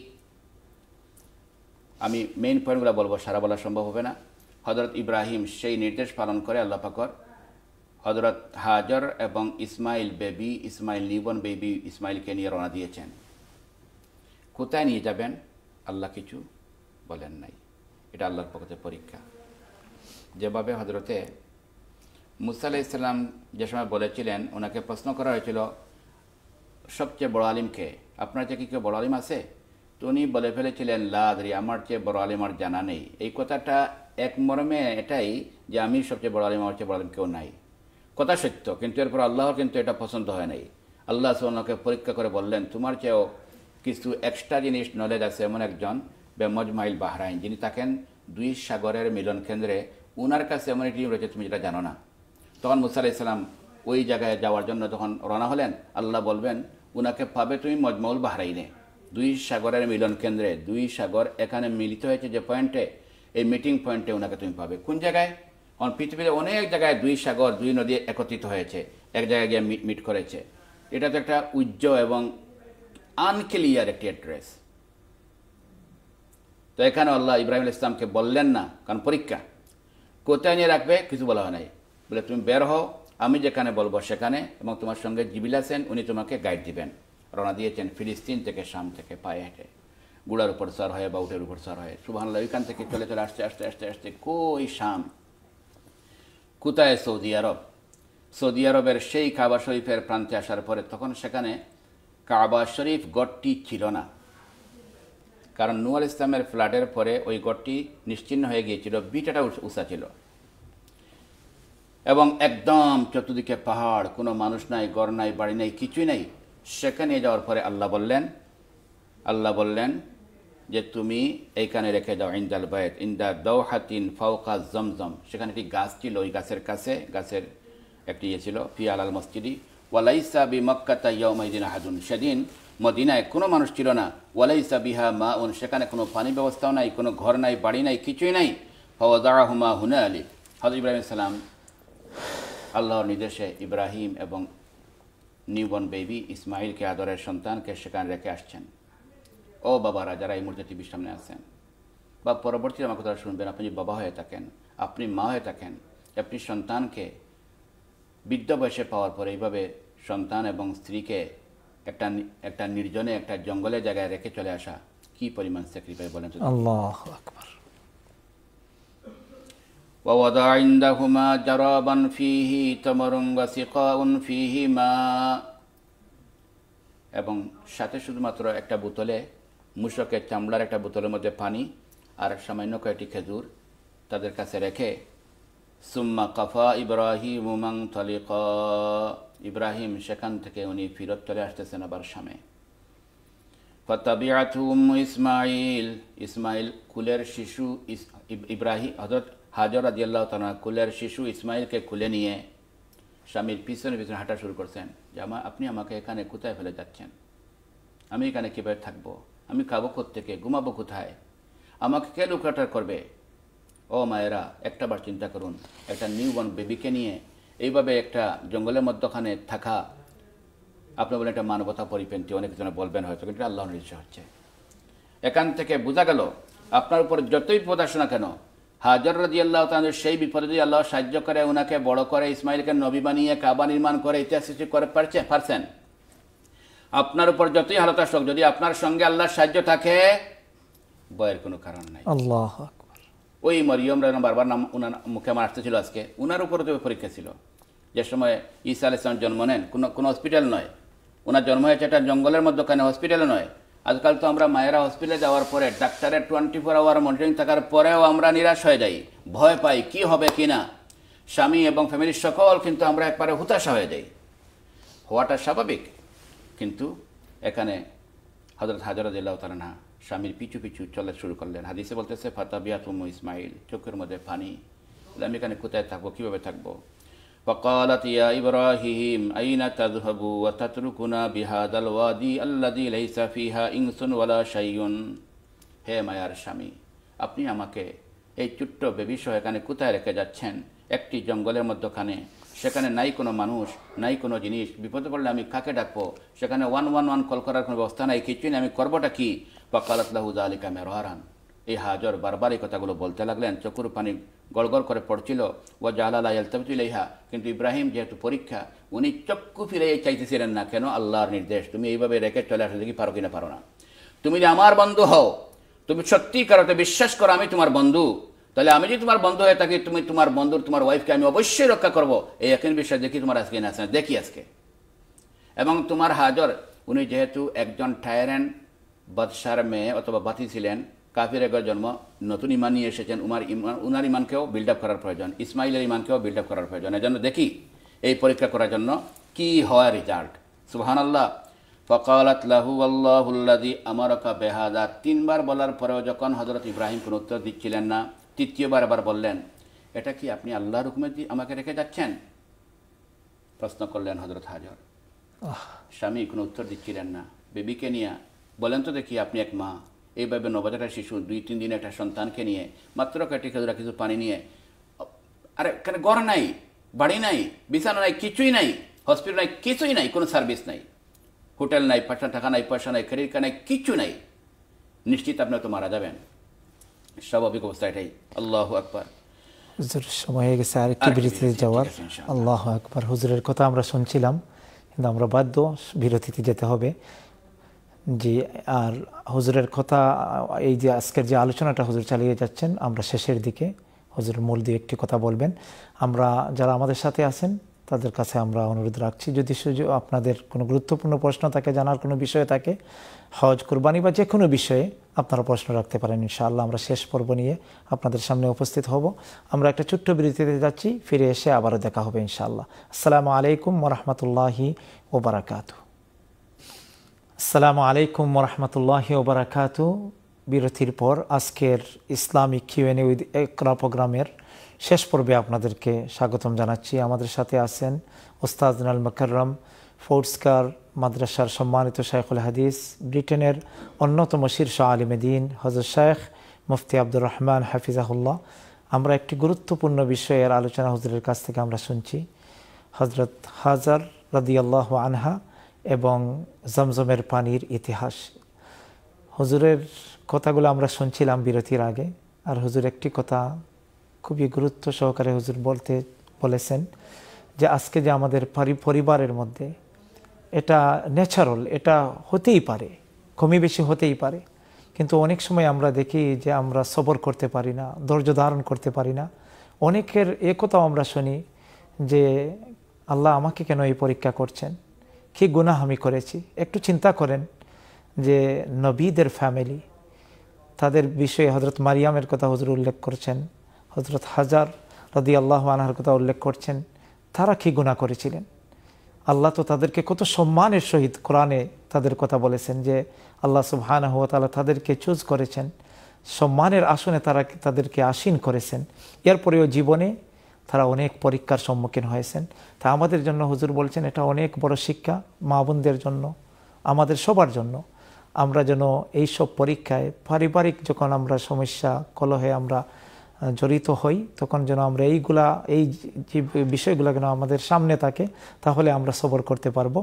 আমি মেইন পয়েন্টগুলো বলবো সারা বলা সম্ভব হবে না হজরত ইব্রাহিম সেই নির্দেশ পালন করে আল্লাহ পাকর হজরত হাজর এবং ইসমাইল বেবি ইসমাইল নিবন বেবি ইসমাইলকে নিয়ে রওনা দিয়েছেন কোথায় নিয়ে যাবেন আল্লাহ কিছু বলেন নাই এটা আল্লাহর পক্ষে পরীক্ষা যেভাবে হজরতে মুসা ইসলাম যে সময় বলেছিলেন ওনাকে প্রশ্ন করা হয়েছিল সবচেয়ে বড় আলিমকে আপনার চেয়ে কি কেউ বড় আলিম আছে তো উনি বলে ফেলেছিলেন লাদরি আমার চেয়ে বড় আলিম আর জানা নেই এই কথাটা এক মর্মে এটাই যে আমি সবচেয়ে বড় আলিম আমার চেয়ে বড় আলিম কেউ নাই কথা সত্য কিন্তু এরপর আল্লাহর কিন্তু এটা পছন্দ হয় নাই আল্লাহ সোনাকে পরীক্ষা করে বললেন তোমার চেয়েও কিছু এক্সট্রা জিনিস নলেজ আছে এমন একজন মজমাইল বাহরাইন যিনি থাকেন দুই সাগরের মিলন কেন্দ্রে উনার কাছে এমন একটি রয়েছে তুমি যেটা জানো না তখন মুসা ইসলাম ওই জায়গায় যাওয়ার জন্য যখন রওনা হলেন আল্লাহ বলবেন উনাকে পাবে তুমি মজমাউল বাহরাইনে দুই সাগরের মিলন কেন্দ্রে দুই সাগর এখানে মিলিত হয়েছে যে পয়েন্টে এই মিটিং পয়েন্টে ওনাকে তুমি পাবে কোন জায়গায় কারণ পৃথিবীতে অনেক জায়গায় দুই সাগর দুই নদী একত্রিত হয়েছে এক জায়গায় গিয়ে মিট করেছে এটা তো একটা উজ্জ্ব এবং আনক্লিয়ার একটি অ্যাড্রেস তো এখানে আল্লাহ ইব্রাহিম ইসলামকে বললেন না কারণ পরীক্ষা কোথায় নিয়ে রাখবে কিছু বলা হয় নাই বলে তুমি বের হও আমি যেখানে বলবো সেখানে এবং তোমার সঙ্গে জিবিল আছেন উনি তোমাকে গাইড দিবেন রওনা দিয়েছেন ফিলিস্তিন থেকে শাম থেকে পায়ে হেঁটে গুড়ার উপর সর হয় বা উঠের উপর সর হয় সুবাহ ওইখান থেকে চলে চলে আসতে আসতে আসতে আসতে কই শাম কোথায় সৌদি আরব সৌদি আরবের সেই কাবা শরীফের প্রান্তে আসার পরে তখন সেখানে কাবা শরীফ গড়টি ছিল না কারণ নুয়াল ইসলামের ফ্ল্যাটের পরে ওই গড়টি নিশ্চিন্ন হয়ে গিয়েছিল বিটাটা উঁচা ছিল এবং একদম চতুর্দিকে পাহাড় কোনো মানুষ নাই গড় নাই বাড়ি নাই কিছুই নাই সেখানে যাওয়ার পরে আল্লাহ বললেন আল্লাহ বললেন যে তুমি এইখানে রেখে দাও ইন্দাল বায়ত ইন্দা হাতিন ফৌকা জমজম সেখানে একটি গাছ ছিল ওই গাছের কাছে গাছের একটি ইয়ে ছিল ফিয়াল আল মসজিদি ওয়ালাইসা বি মক্কাতা ইয়মাইদিন হাজুন সেদিন মদিনায় কোনো মানুষ ছিল না ওয়ালাইসা বিহা মা উন সেখানে কোনো পানি ব্যবস্থাও নাই কোনো ঘর নাই বাড়ি নাই কিছুই নাই হুমা হুনা আলী হজ ইব্রাহিম সালাম আল্লাহর নির্দেশে ইব্রাহিম এবং নিউবন বেবি ইসমাইলকে আদরের সন্তানকে সেখানে রেখে আসছেন ও বাবারা যারা এই মুহূর্তে টিভির সামনে আছেন বা পরবর্তী আমার কথা শুনবেন আপনি বাবা হয়ে থাকেন আপনি মা হয়ে থাকেন আপনি সন্তানকে বৃদ্ধ বয়সে পাওয়ার পরে এইভাবে সন্তান এবং স্ত্রীকে একটা একটা নির্জনে একটা জঙ্গলের জায়গায় রেখে চলে আসা কি পরিমাণ স্যাক্রিফাই বলেন আল্লাহ আকবার ووضع عندهما جرابا فيه تمر وسقاء فيه ماء এবং সাথে শুধুমাত্র একটা বোতলে মূষকের চামড়ার একটা বোতলের মধ্যে পানি আর সামান্য কয়েকটি খেজুর তাদের কাছে রেখে সুম্মা কফা ইব্রাহিম উমাং তলিক ইব্রাহিম সেখান থেকে উনি ফিরত চলে আসতেছেন আবার সামে ফতাবিয়াথুম ইসমাইল ইসমাইল কুলের শিশু ইব্রাহিম হজরত হাজর আদিয়াল্লাহ তালা কুলের শিশু ইসমাইলকে খুলে নিয়ে স্বামীর পিছনে পিছনে হাঁটা শুরু করছেন যে আপনি আমাকে এখানে কোথায় ফেলে যাচ্ছেন আমি এখানে কীভাবে থাকবো আমি খাবো থেকে ঘুমাবো কোথায় আমাকে কে লুকাটার করবে ও মায়েরা একটাবার চিন্তা করুন একটা নিউ বর্ন বেবিকে নিয়ে এইভাবে একটা জঙ্গলের মধ্যখানে থাকা আপনি বলেন একটা মানবতা পরিপেন্টি অনেক জনে বলবেন হয়তো কিন্তু আল্লাহর নির্দেশ হচ্ছে এখান থেকে বোঝা গেল আপনার উপর যতই বিপদ আসো না কেন হাজর রাজি আল্লাহ তাদের সেই বিপদে যদি আল্লাহ সাহায্য করে ওনাকে বড় করে ইসমাইলকে নবী বানিয়ে কাবা নির্মাণ করে ইতিহাস সৃষ্টি করে পারছেন পারছেন আপনার উপর যতই হালত আসুক যদি আপনার সঙ্গে আল্লাহর সাহায্য থাকে বয়ের কোনো কারণ নাই আল্লাহ ওই মরিয়ম রানা বারবার নাম উনার মুখে আমার আসতেছিল আজকে উনার উপর তো পরীক্ষা ছিল যে সময় ঈসা আল ইসলাম জন্ম নেন কোনো কোনো হসপিটাল নয় ওনার জন্ম হয়েছে এটা জঙ্গলের মধ্যখানে হসপিটালে নয় আজকাল তো আমরা মায়েরা হসপিটালে যাওয়ার পরে ডাক্তারের টোয়েন্টি ফোর আওয়ার মনিটরিং থাকার পরেও আমরা নিরাশ হয়ে যাই ভয় পাই কি হবে কি না স্বামী এবং ফ্যামিলির সকল কিন্তু আমরা একবারে হতাশা হয়ে যাই হওয়াটা স্বাভাবিক কিন্তু এখানে হজরত হাজরা জিল্লাহ তালানা স্বামীর পিছু পিছু চলে শুরু করলেন হাদিসে বলতেছে ফাতা বিয়াতুম ইসমাইল চোখের মধ্যে পানি আমি এখানে কোথায় থাকবো কীভাবে থাকবো فقالت يا إبراهيم أين تذهب وتتركنا بهذا الوادي الذي ليس فيها إنس ولا شيء হে মায়ার স্বামী আপনি আমাকে এই ছোট্ট বেবিসহ এখানে কোথায় রেখে যাচ্ছেন একটি জঙ্গলের মধ্যখানে সেখানে নাই কোনো মানুষ নাই কোনো জিনিস বিপদে পড়লে আমি কাকে ডাকবো সেখানে ওয়ান ওয়ান ওয়ান কল করার কোনো ব্যবস্থা নাই কিছুই আমি করবোটা কি বা কালাতলাহু জালিকা মেরহারান এই হাজর বারবার এই কথাগুলো বলতে লাগলেন চকুর পানি গড়গড় করে পড়ছিল ও জাহালা ইলতাবিতুল ইহা কিন্তু ইব্রাহিম যেহেতু পরীক্ষা উনি চক্ষু ফিরে চাইতেছিলেন না কেন আল্লাহর নির্দেশ তুমি এইভাবে রেখে চলে আসলে কি পারো কিনা পারো না তুমি যে আমার বন্ধু হও তুমি সত্যি কারোতে বিশ্বাস করো আমি তোমার বন্ধু তাহলে আমি যদি তোমার বন্ধু হয়ে থাকি তুমি তোমার বন্ধুর তোমার ওয়াইফকে আমি অবশ্যই রক্ষা করবো এই একই বিষয় দেখি তোমার আজকে না দেখি আজকে এবং তোমার হাজর উনি যেহেতু একজন টায়ারেন বাদশার মেয়ে অথবা বাতি ছিলেন কাফির একবার জন্ম নতুন ইমান নিয়ে এসেছেন উমার ইমান উনার ইমানকেও বিল্ড আপ করার প্রয়োজন ইসমাইলের ইমানকেও বিল্ড আপ করার প্রয়োজন এজন্য দেখি এই পরীক্ষা করার জন্য কি হয় রেজাল্ট সুহান আল্লাহ ফকালাত লাহু আল্লাহুল্লাদি আমার বেহাদা তিনবার বলার পরেও যখন হজরত ইব্রাহিম কোনো উত্তর দিচ্ছিলেন না তৃতীয়বার আবার বললেন এটা কি আপনি আল্লাহর হুকুমে আমাকে রেখে যাচ্ছেন প্রশ্ন করলেন হজরত হাজর স্বামী কোনো উত্তর দিচ্ছিলেন না বেবিকে নিয়ে বলেন তো দেখি আপনি এক মা এইভাবে নবজাতের শিশু দুই তিন দিন একটা সন্তানকে নিয়ে মাত্র কাটি খেজুরা কিছু পানি নিয়ে আরে এখানে ঘর নাই বাড়ি নাই বিছানা নাই কিছুই নাই হসপিটাল নাই কিছুই নাই কোনো সার্ভিস নাই হোটেল নাই পাঁচশো টাকা নাই পয়সা নাই ক্রেডিট কার্ড নাই কিছু নাই নিশ্চিত আপনি তো মারা যাবেন স্বাভাবিক অবস্থা এটাই আল্লাহ আকবার হুজুর সময় হয়ে গেছে আর একটি বিরতিতে যাওয়ার আল্লাহ আকবার হুজুরের কথা আমরা শুনছিলাম কিন্তু আমরা বাধ্য বিরতিতে যেতে হবে জি আর হুজুরের কথা এই যে আজকের যে আলোচনাটা হুজুর চালিয়ে যাচ্ছেন আমরা শেষের দিকে হুজুর মূল দিয়ে একটি কথা বলবেন আমরা যারা আমাদের সাথে আছেন তাদের কাছে আমরা অনুরোধ রাখছি যদি সুযোগ আপনাদের কোনো গুরুত্বপূর্ণ প্রশ্ন থাকে জানার কোনো বিষয় থাকে হজ কোরবানি বা যে কোনো বিষয়ে আপনারা প্রশ্ন রাখতে পারেন ইনশাআল্লাহ আমরা শেষ পর্ব নিয়ে আপনাদের সামনে উপস্থিত হব আমরা একটা ছোট্ট বিরতিতে যাচ্ছি ফিরে এসে আবারও দেখা হবে ইনশাআল্লাহ আসসালামু আলাইকুম ওরহমতুল্লাহি ওবরাকাতু আসসালামু আলাইকুম ওরহমতুল্লাহি ওবরাকাতু বিরতির পর আজকের ইসলামিক কিউএনএ উইথ একরা প্রোগ্রামের শেষ পর্বে আপনাদেরকে স্বাগতম জানাচ্ছি আমাদের সাথে আছেন ওস্তাদ আল মকরম ফোর্টসকার মাদ্রাসার সম্মানিত শাইখুল হাদিস ব্রিটেনের অন্যতম শীর্ষ আলিমেদিন হজর শেখ মুফতি আব্দুর রহমান হাফিজাহুল্লাহ আমরা একটি গুরুত্বপূর্ণ বিষয়ের আলোচনা হজরের কাছ থেকে আমরা শুনছি হজরত হাজার রদিয়াল্লাহ আনহা এবং জমজমের পানির ইতিহাস হুজুরের কথাগুলো আমরা শুনছিলাম বিরতির আগে আর হুজুর একটি কথা খুবই গুরুত্ব সহকারে হুজুর বলতে বলেছেন যে আজকে যে আমাদের পরিবারের মধ্যে এটা ন্যাচারাল এটা হতেই পারে কমই বেশি হতেই পারে কিন্তু অনেক সময় আমরা দেখি যে আমরা সবর করতে পারি না ধৈর্য ধারণ করতে পারি না অনেকের একথাও আমরা শুনি যে আল্লাহ আমাকে কেন এই পরীক্ষা করছেন কি গুণাহ আমি করেছি একটু চিন্তা করেন যে নবীদের ফ্যামিলি তাদের বিষয়ে হজরত মারিয়ামের কথা হজুর উল্লেখ করছেন হজরত হাজার রদি আল্লাহ আনহার কথা উল্লেখ করছেন তারা কি গুণা করেছিলেন আল্লাহ তো তাদেরকে কত সম্মানের সহিত কোরআনে তাদের কথা বলেছেন যে আল্লাহ সুবহান হুয়া তালা তাদেরকে চুজ করেছেন সম্মানের আসনে তারা তাদেরকে আসীন করেছেন এরপরেও জীবনে তারা অনেক পরীক্ষার সম্মুখীন হয়েছেন তা আমাদের জন্য হুজুর বলছেন এটা অনেক বড় শিক্ষা মা বোনদের জন্য আমাদের সবার জন্য আমরা যেন এইসব পরীক্ষায় পারিবারিক যখন আমরা সমস্যা কলহে আমরা জড়িত হই তখন যেন আমরা এইগুলা এই যে বিষয়গুলো যেন আমাদের সামনে থাকে তাহলে আমরা সবর করতে পারবো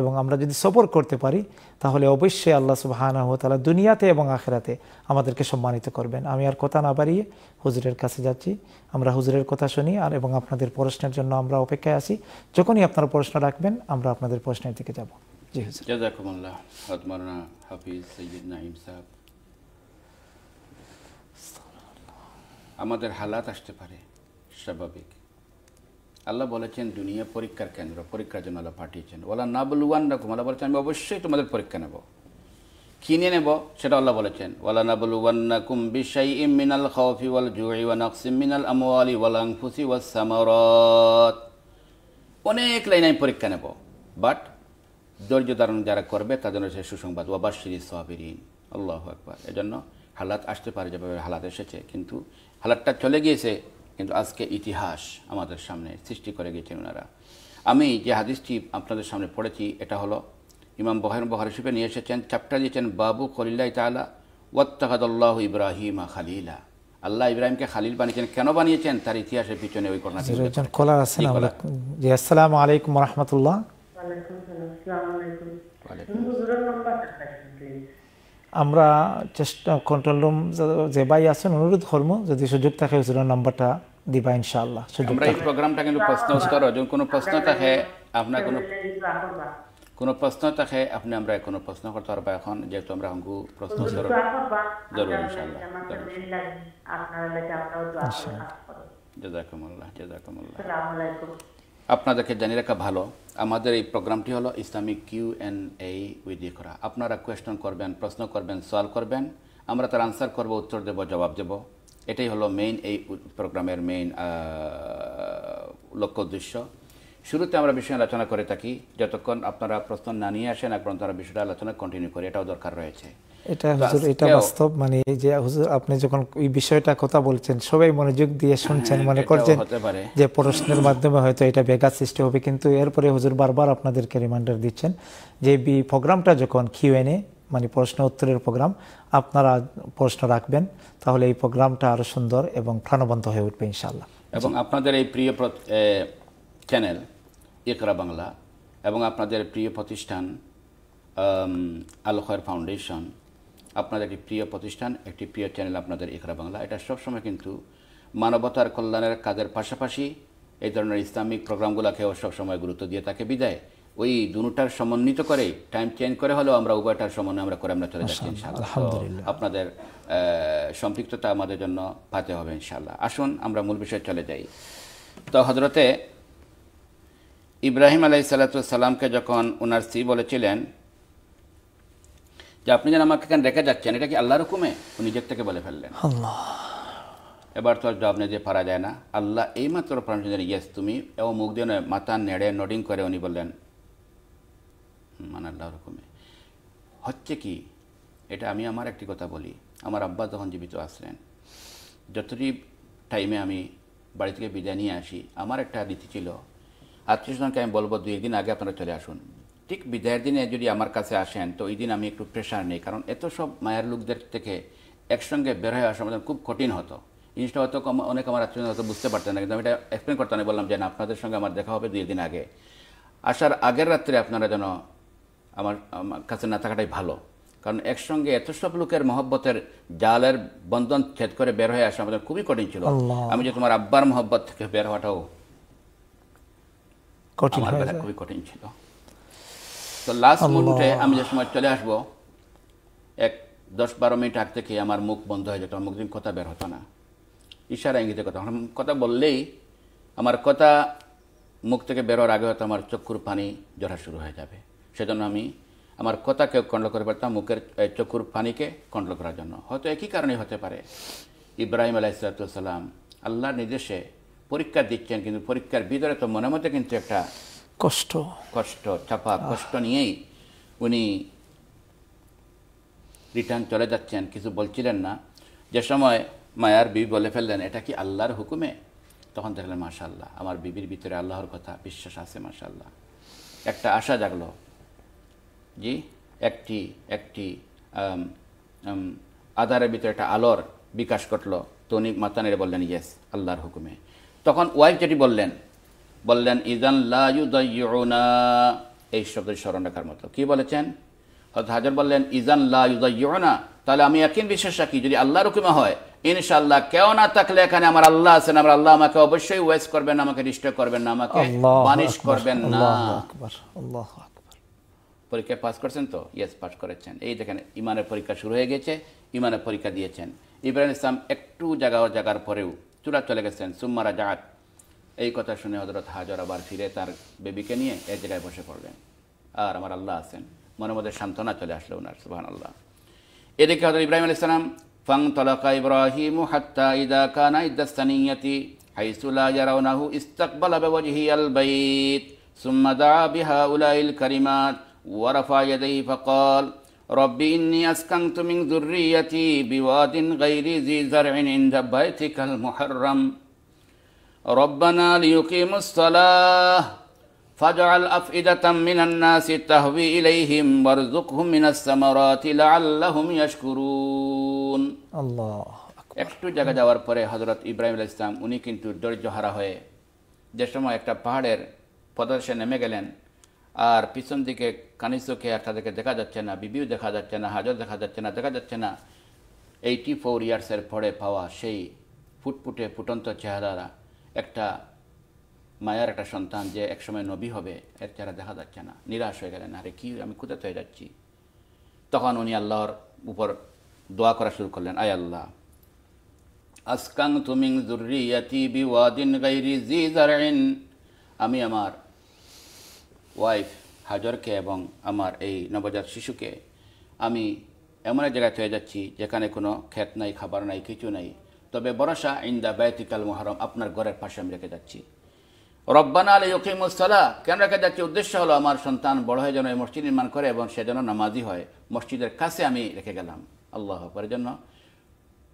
এবং আমরা যদি সবর করতে পারি তাহলে অবশ্যই আল্লাহ সুবাহানাহ তালা দুনিয়াতে এবং আখেরাতে আমাদেরকে সম্মানিত করবেন আমি আর কথা না বাড়িয়ে হুজুরের কাছে যাচ্ছি আমরা হুজুরের কথা শুনি আর এবং আপনাদের প্রশ্নের জন্য আমরা অপেক্ষায় আছি যখনই আপনারা প্রশ্ন রাখবেন আমরা আপনাদের প্রশ্নের দিকে যাব জি হুজুর হাফিজ সাহেব আমাদের হালাত আসতে পারে স্বাভাবিক আল্লাহ বলেছেন দুনিয়া পরীক্ষার কেন্দ্র পরীক্ষার জন্য আল্লাহ পাঠিয়েছেন ওলা না ওয়ান রকম আল্লাহ বলেছেন আমি অবশ্যই তোমাদের পরীক্ষা নেব কিনে নেব সেটা আল্লাহ বলেছেন ওয়ালা না ওয়ান কুম বিশাই ইম মিনাল খাওফি ওয়াল জুই ওয়া নাকসিম মিনাল আমওয়ালি ওয়ালাং আংফুসি ওয়া সামারাত অনেক লাইনে আমি পরীক্ষা নেব বাট ধৈর্য ধারণ যারা করবে তাদের সে সুসংবাদ ওয়াবাসির সাবিরিন আল্লাহ একবার এজন্য হালাত আসতে পারে যেভাবে হালাত এসেছে কিন্তু হালাতটা চলে গিয়েছে কিন্তু আজকে ইতিহাস আমাদের সামনে সৃষ্টি করে গিয়েছেন ওনারা আমি যে হাদিসটি আপনাদের সামনে পড়েছি এটা হলো ইমাম বহর বহর হিসেবে নিয়ে এসেছেন চ্যাপ্টার দিয়েছেন বাবু খলিল্লাহ তালা ওয়াত্তাহাদুল্লাহ ইব্রাহিম খালিলা আল্লাহ ইব্রাহিমকে খালিল বানিয়েছেন কেন বানিয়েছেন তার ইতিহাসের পিছনে ওই ঘটনা আসসালাম আলাইকুম রহমতুল্লাহ আমরা চেষ্টা কন্ট্রোল রুম যে ভাই আছেন অনুরোধ করবো যদি সুযোগ থাকে ওই নাম্বারটা দিবা ইনশাআল্লাহ সুযোগ আমরা এই প্রোগ্রামটা কিন্তু প্রশ্ন উত্তর যদি কোনো প্রশ্ন থাকে আপনার কোনো কোনো প্রশ্ন থাকে আপনি আমরা কোনো প্রশ্ন করতে পারবা এখন যেহেতু আমরা অঙ্কু প্রশ্ন জরুর জরুর ইনশাআল্লাহ জাজাকুমুল্লাহ জাজাকুমুল্লাহ আপনাদেরকে জানিয়ে রাখা ভালো আমাদের এই প্রোগ্রামটি হলো Islamic Q and A with Iqra আপনারা কোয়েশ্চন করবেন প্রশ্ন করবেন সলভ করবেন আমরা তার আনসার করব উত্তর দেব জবাব দেব এটাই হলো মেইন এই প্রোগ্রামের মেইন লক্ষ্য উদ্দেশ্য শুরুতে আমরা বিষয় আলোচনা করে থাকি যতক্ষণ আপনারা প্রশ্ন না নিয়ে আসেন এখন তারা বিষয়টা আলোচনা কন্টিনিউ করি এটাও দরকার রয়েছে এটা হুজুর এটা বাস্তব মানে এই যে হুজুর আপনি যখন এই বিষয়টা কথা বলছেন সবাই মনোযোগ দিয়ে শুনছেন মনে করছেন যে প্রশ্নের মাধ্যমে হয়তো এটা বেঘাত সৃষ্টি হবে কিন্তু এরপরে হুজুর বারবার আপনাদেরকে রিমাইন্ডার দিচ্ছেন যে প্রোগ্রামটা যখন কিউ এনে মানে প্রশ্ন উত্তরের প্রোগ্রাম আপনারা প্রশ্ন রাখবেন তাহলে এই প্রোগ্রামটা আরও সুন্দর এবং প্রাণবন্ত হয়ে উঠবে ইনশাল্লাহ এবং আপনাদের এই প্রিয় চ্যানেল একরা বাংলা এবং আপনাদের প্রিয় প্রতিষ্ঠান আল খয়ের ফাউন্ডেশন আপনাদের একটি প্রিয় প্রতিষ্ঠান একটি প্রিয় চ্যানেল আপনাদের একরা বাংলা এটা সবসময় কিন্তু মানবতার কল্যাণের কাজের পাশাপাশি এই ধরনের ইসলামিক প্রোগ্রামগুলোকেও সবসময় গুরুত্ব দিয়ে তাকে বিদায় ওই দুটার সমন্বিত করে টাইম চেঞ্জ করে হলেও আমরা উভয়টার সমন্বয় আমরা করে আমরা চলে যাচ্ছি আপনাদের সম্পৃক্ততা আমাদের জন্য পাতে হবে ইনশাল্লাহ আসুন আমরা মূল বিষয়ে চলে যাই তো হজরতে ইব্রাহিম আলাই সালাতামকে যখন ওনার স্ত্রী বলেছিলেন যে আপনি যেন আমাকে এখানে রেখে যাচ্ছেন এটা কি আল্লাহর হুকুমে উনি থেকে বলে ফেললেন এবার তো জবাব নিয়ে পারা যায় না আল্লাহ এইমাত্র প্রাণ ইয়েস তুমি এবং মুখ দিয়ে মাথা নেড়ে নডিং করে উনি বললেন মানে আল্লাহ রকমে হচ্ছে কি এটা আমি আমার একটি কথা বলি আমার আব্বা যখন জীবিত আসলেন যতটি টাইমে আমি বাড়ি থেকে বিদায় নিয়ে আসি আমার একটা রীতি ছিল স্বজনকে আমি বলবো দুই একদিন আগে আপনারা চলে আসুন ঠিক বিদায়ের দিনে যদি আমার কাছে আসেন তো ওই দিন আমি একটু প্রেশার নেই কারণ এত সব মায়ের লোকদের থেকে একসঙ্গে বের হয়ে আসা আমাদের খুব কঠিন হতো জিনিসটা হয়তো অনেক আমার আত্মীয় হয়তো বুঝতে পারতেন না কিন্তু আমি এটা এক্সপ্লেন করতে বললাম যে না আপনাদের সঙ্গে আমার দেখা হবে দুই দিন আগে আসার আগের রাত্রে আপনারা যেন আমার কাছে না থাকাটাই ভালো কারণ একসঙ্গে এত সব লোকের মহব্বতের জালের বন্ধন ছেদ করে বের হয়ে আসা আমাদের খুবই কঠিন ছিল আমি যে তোমার আব্বার মহব্বত থেকে বের হওয়াটাও কঠিন আমার বেলা খুবই কঠিন ছিল তো লাস্ট মুহূর্তে আমি যে সময় চলে আসবো এক দশ বারো মিনিট আগ থেকে আমার মুখ বন্ধ হয়ে যেত আমার মুখ দিন কথা বের হতো না ইশারা ইঙ্গিতে কথা কথা বললেই আমার কথা মুখ থেকে বেরোর আগে হয়তো আমার চক্ষুর পানি জড়া শুরু হয়ে যাবে সেজন্য আমি আমার কথাকে কন্ট্রোল করে পারতাম মুখের চক্ষুর পানিকে কন্ট্রোল করার জন্য হয়তো একই কারণে হতে পারে ইব্রাহিম আলাইসালাম আল্লাহর নির্দেশে পরীক্ষা দিচ্ছেন কিন্তু পরীক্ষার ভিতরে তো মনে মতো কিন্তু একটা কষ্ট কষ্ট চাপা কষ্ট নিয়েই উনি রিটার্ন চলে যাচ্ছেন কিছু বলছিলেন না যে সময় মায়ার বিবি বলে ফেললেন এটা কি আল্লাহর হুকুমে তখন দেখলেন মাশাল্লাহ আমার বিবির ভিতরে আল্লাহর কথা বিশ্বাস আছে মাশাল্লাহ একটা আশা জাগলো জি একটি একটি আধারের ভিতরে একটা আলোর বিকাশ ঘটলো তো উনি মাতানের বললেন ইয়েস আল্লাহর হুকুমে তখন ওয়াইফ যেটি বললেন বললেন ইদান লাউদাইয়ুনা এই শব্দের স্মরণ রাখার মতো কি বলেছেন হজরত হাজার বললেন ইজান লাউদাইয়ুনা তাহলে আমি একদিন বিশ্বাস রাখি যদি আল্লাহ রকমে হয় ইনশাল্লাহ কেউ না থাকলে এখানে আমার আল্লাহ আছেন আমার আল্লাহ আমাকে অবশ্যই ওয়েস করবেন আমাকে ডিস্টার্ব করবেন না আমাকে পানিশ করবেন না পরীক্ষা পাস করছেন তো ইয়েস পাস করেছেন এই দেখেন ইমানের পরীক্ষা শুরু হয়ে গেছে ইমানের পরীক্ষা দিয়েছেন ইব্রাহিম ইসলাম একটু জায়গা জায়গার পরেও চূড়া চলে গেছেন সুম্মারা জাহাত এই কথা শুনে হজরত হাজর আবার ফিরে তার বেবিকে নিয়ে এক জায়গায় বসে পড়লেন আর আমার আল্লাহ আছেন মনে মধ্যে সান্ত্বনা চলে আসলো ওনার সুহান আল্লাহ এদিকে হজরত ইব্রাহিম আলি সালাম ফাং তলাকা ইব্রাহিম হাত্তা ইদা কানা ইদাস্তানিয়াতি হাইসুলা ইয়ারাউনাহু ইস্তাকবালা বিওয়াজহি আল বাইত সুম্মা বিহা উলাইল কারিমাত ওয়ারাফা ইয়াদাইহি ফাকাল রব্বি ইন্নি আসকাং তুমিং গাইরি জি জারিন ইন দা বাইতিকাল মুহররম রব্বানা লিয়ুকিমুস সালাহ ইলাইহিম ওয়ারযুকহুম মিনাস সামারাতি লাআল্লাহুম একটু জায়গা যাওয়ার পরে হযরত ইব্রাহিম আলাইহিস উনি কিন্তু দৈর্য হারা হয়ে যে সময় একটা পাহাড়ের পদদেশে নেমে গেলেন আর পিছন দিকে চোখে আর তাদেরকে দেখা যাচ্ছে না বিবিও দেখা যাচ্ছে না হাজর দেখা যাচ্ছে না দেখা যাচ্ছে না এইটি ফোর ইয়ার্সের পরে পাওয়া সেই ফুটফুটে ফুটন্ত চেহারারা একটা মায়ার একটা সন্তান যে একসময় নবী হবে এর চেহারা দেখা যাচ্ছে না নিরাশ হয়ে গেলেন আরে কী আমি কোথায় হয়ে যাচ্ছি তখন উনি আল্লাহর উপর দোয়া করা শুরু করলেন আয় আল্লাহ আসকাং তুমিং জুরিয়াতি গাইরি জি আমি আমার ওয়াইফ হাজরকে এবং আমার এই নবজাত শিশুকে আমি এমন এক জায়গায় থেকে যাচ্ছি যেখানে কোনো ক্ষেত নাই খাবার নাই কিছু নাই তবে বরসা ইন্দা ব্যয়তিকাল মহারম আপনার ঘরের পাশে আমি রেখে যাচ্ছি রব্বানা আলী সালাহ কেন রেখে যাচ্ছি উদ্দেশ্য হলো আমার সন্তান বড় হয়ে যেন এই মসজিদ নির্মাণ করে এবং সে যেন নামাজি হয় মসজিদের কাছে আমি রেখে গেলাম আল্লাহ পরের জন্য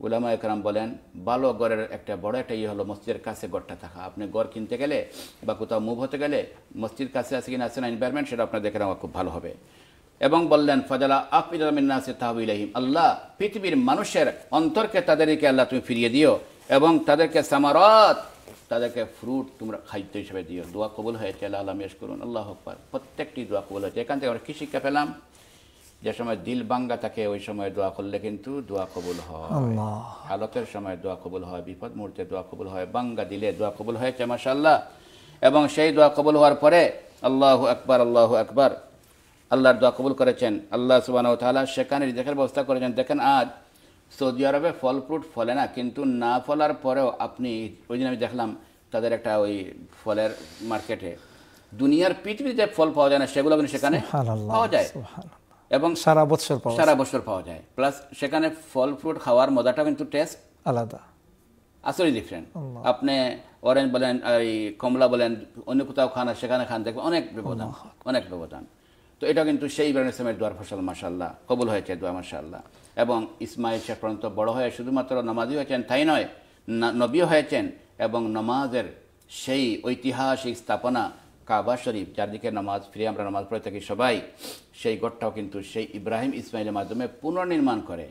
উলামা একরাম বলেন ভালো গড়ের একটা বড় একটা ইয়ে হলো মসজিদের কাছে গড়টা থাকা আপনি গড় কিনতে গেলে বা কোথাও মুভ হতে গেলে মসজিদ কাছে আছে কিনা আছে না এনভায়রনমেন্ট সেটা আপনার দেখে নেওয়া খুব ভালো হবে এবং বললেন ফজালা আফিদাসে তাহবিলহিম আল্লাহ পৃথিবীর মানুষের অন্তরকে তাদেরকে আল্লাহ তুমি ফিরিয়ে দিও এবং তাদেরকে সামারত তাদেরকে ফ্রুট তোমরা খাদ্য হিসেবে দিও দোয়া কবুল হয়েছে আল্লাহ আল্লাহ মেশ করুন আল্লাহ হকবার প্রত্যেকটি দোয়া কবুল হয়েছে এখান থেকে আমরা কী শিক্ষা পেলাম যে সময় দিল বাঙ্গা থাকে ওই সময় দোয়া করলে কিন্তু দোয়া কবুল হয় হালতের সময় দোয়া কবুল হয় বিপদ মুহূর্তে দোয়া কবুল হয় বাঙ্গা দিলে দোয়া কবুল হয়েছে মাসাল্লাহ এবং সেই দোয়া কবুল হওয়ার পরে আল্লাহ আকবর আল্লাহ আকবর আল্লাহর দোয়া কবুল করেছেন আল্লাহ সুবাহ তাহলে সেখানে দেখার ব্যবস্থা করেছেন দেখেন আজ সৌদি আরবে ফল ফ্রুট ফলে না কিন্তু না ফলার পরেও আপনি ওই দিন আমি দেখলাম তাদের একটা ওই ফলের মার্কেটে দুনিয়ার পৃথিবীতে ফল পাওয়া যায় না সেগুলো কিন্তু সেখানে পাওয়া যায় এবং সারা বছর সারা বছর পাওয়া যায় প্লাস সেখানে ফল ফ্রুট খাওয়ার মজাটা কিন্তু টেস্ট আলাদা আসলে ডিফারেন্ট আপনি অরেঞ্জ বলেন এই কমলা বলেন অন্য কোথাও খান আর সেখানে খান দেখবেন অনেক ব্যবধান অনেক ব্যবধান তো এটা কিন্তু সেই ইব্রাহিম ইসলামের দোয়ার ফসল মাসাল্লাহ কবুল হয়েছে দোয়া মাসাল্লাহ এবং ইসমাইল শেখ পর্যন্ত বড় হয়ে শুধুমাত্র নামাজি হয়েছেন তাই নয় নবীও হয়েছেন এবং নমাজের সেই ঐতিহাসিক স্থাপনা কাবা শরীফ চারদিকে নামাজ ফিরে আমরা নামাজ পড়ে থাকি সবাই সেই গড়টাও কিন্তু সেই ইব্রাহিম ইসমাইলের মাধ্যমে পুনর্নির্মাণ করে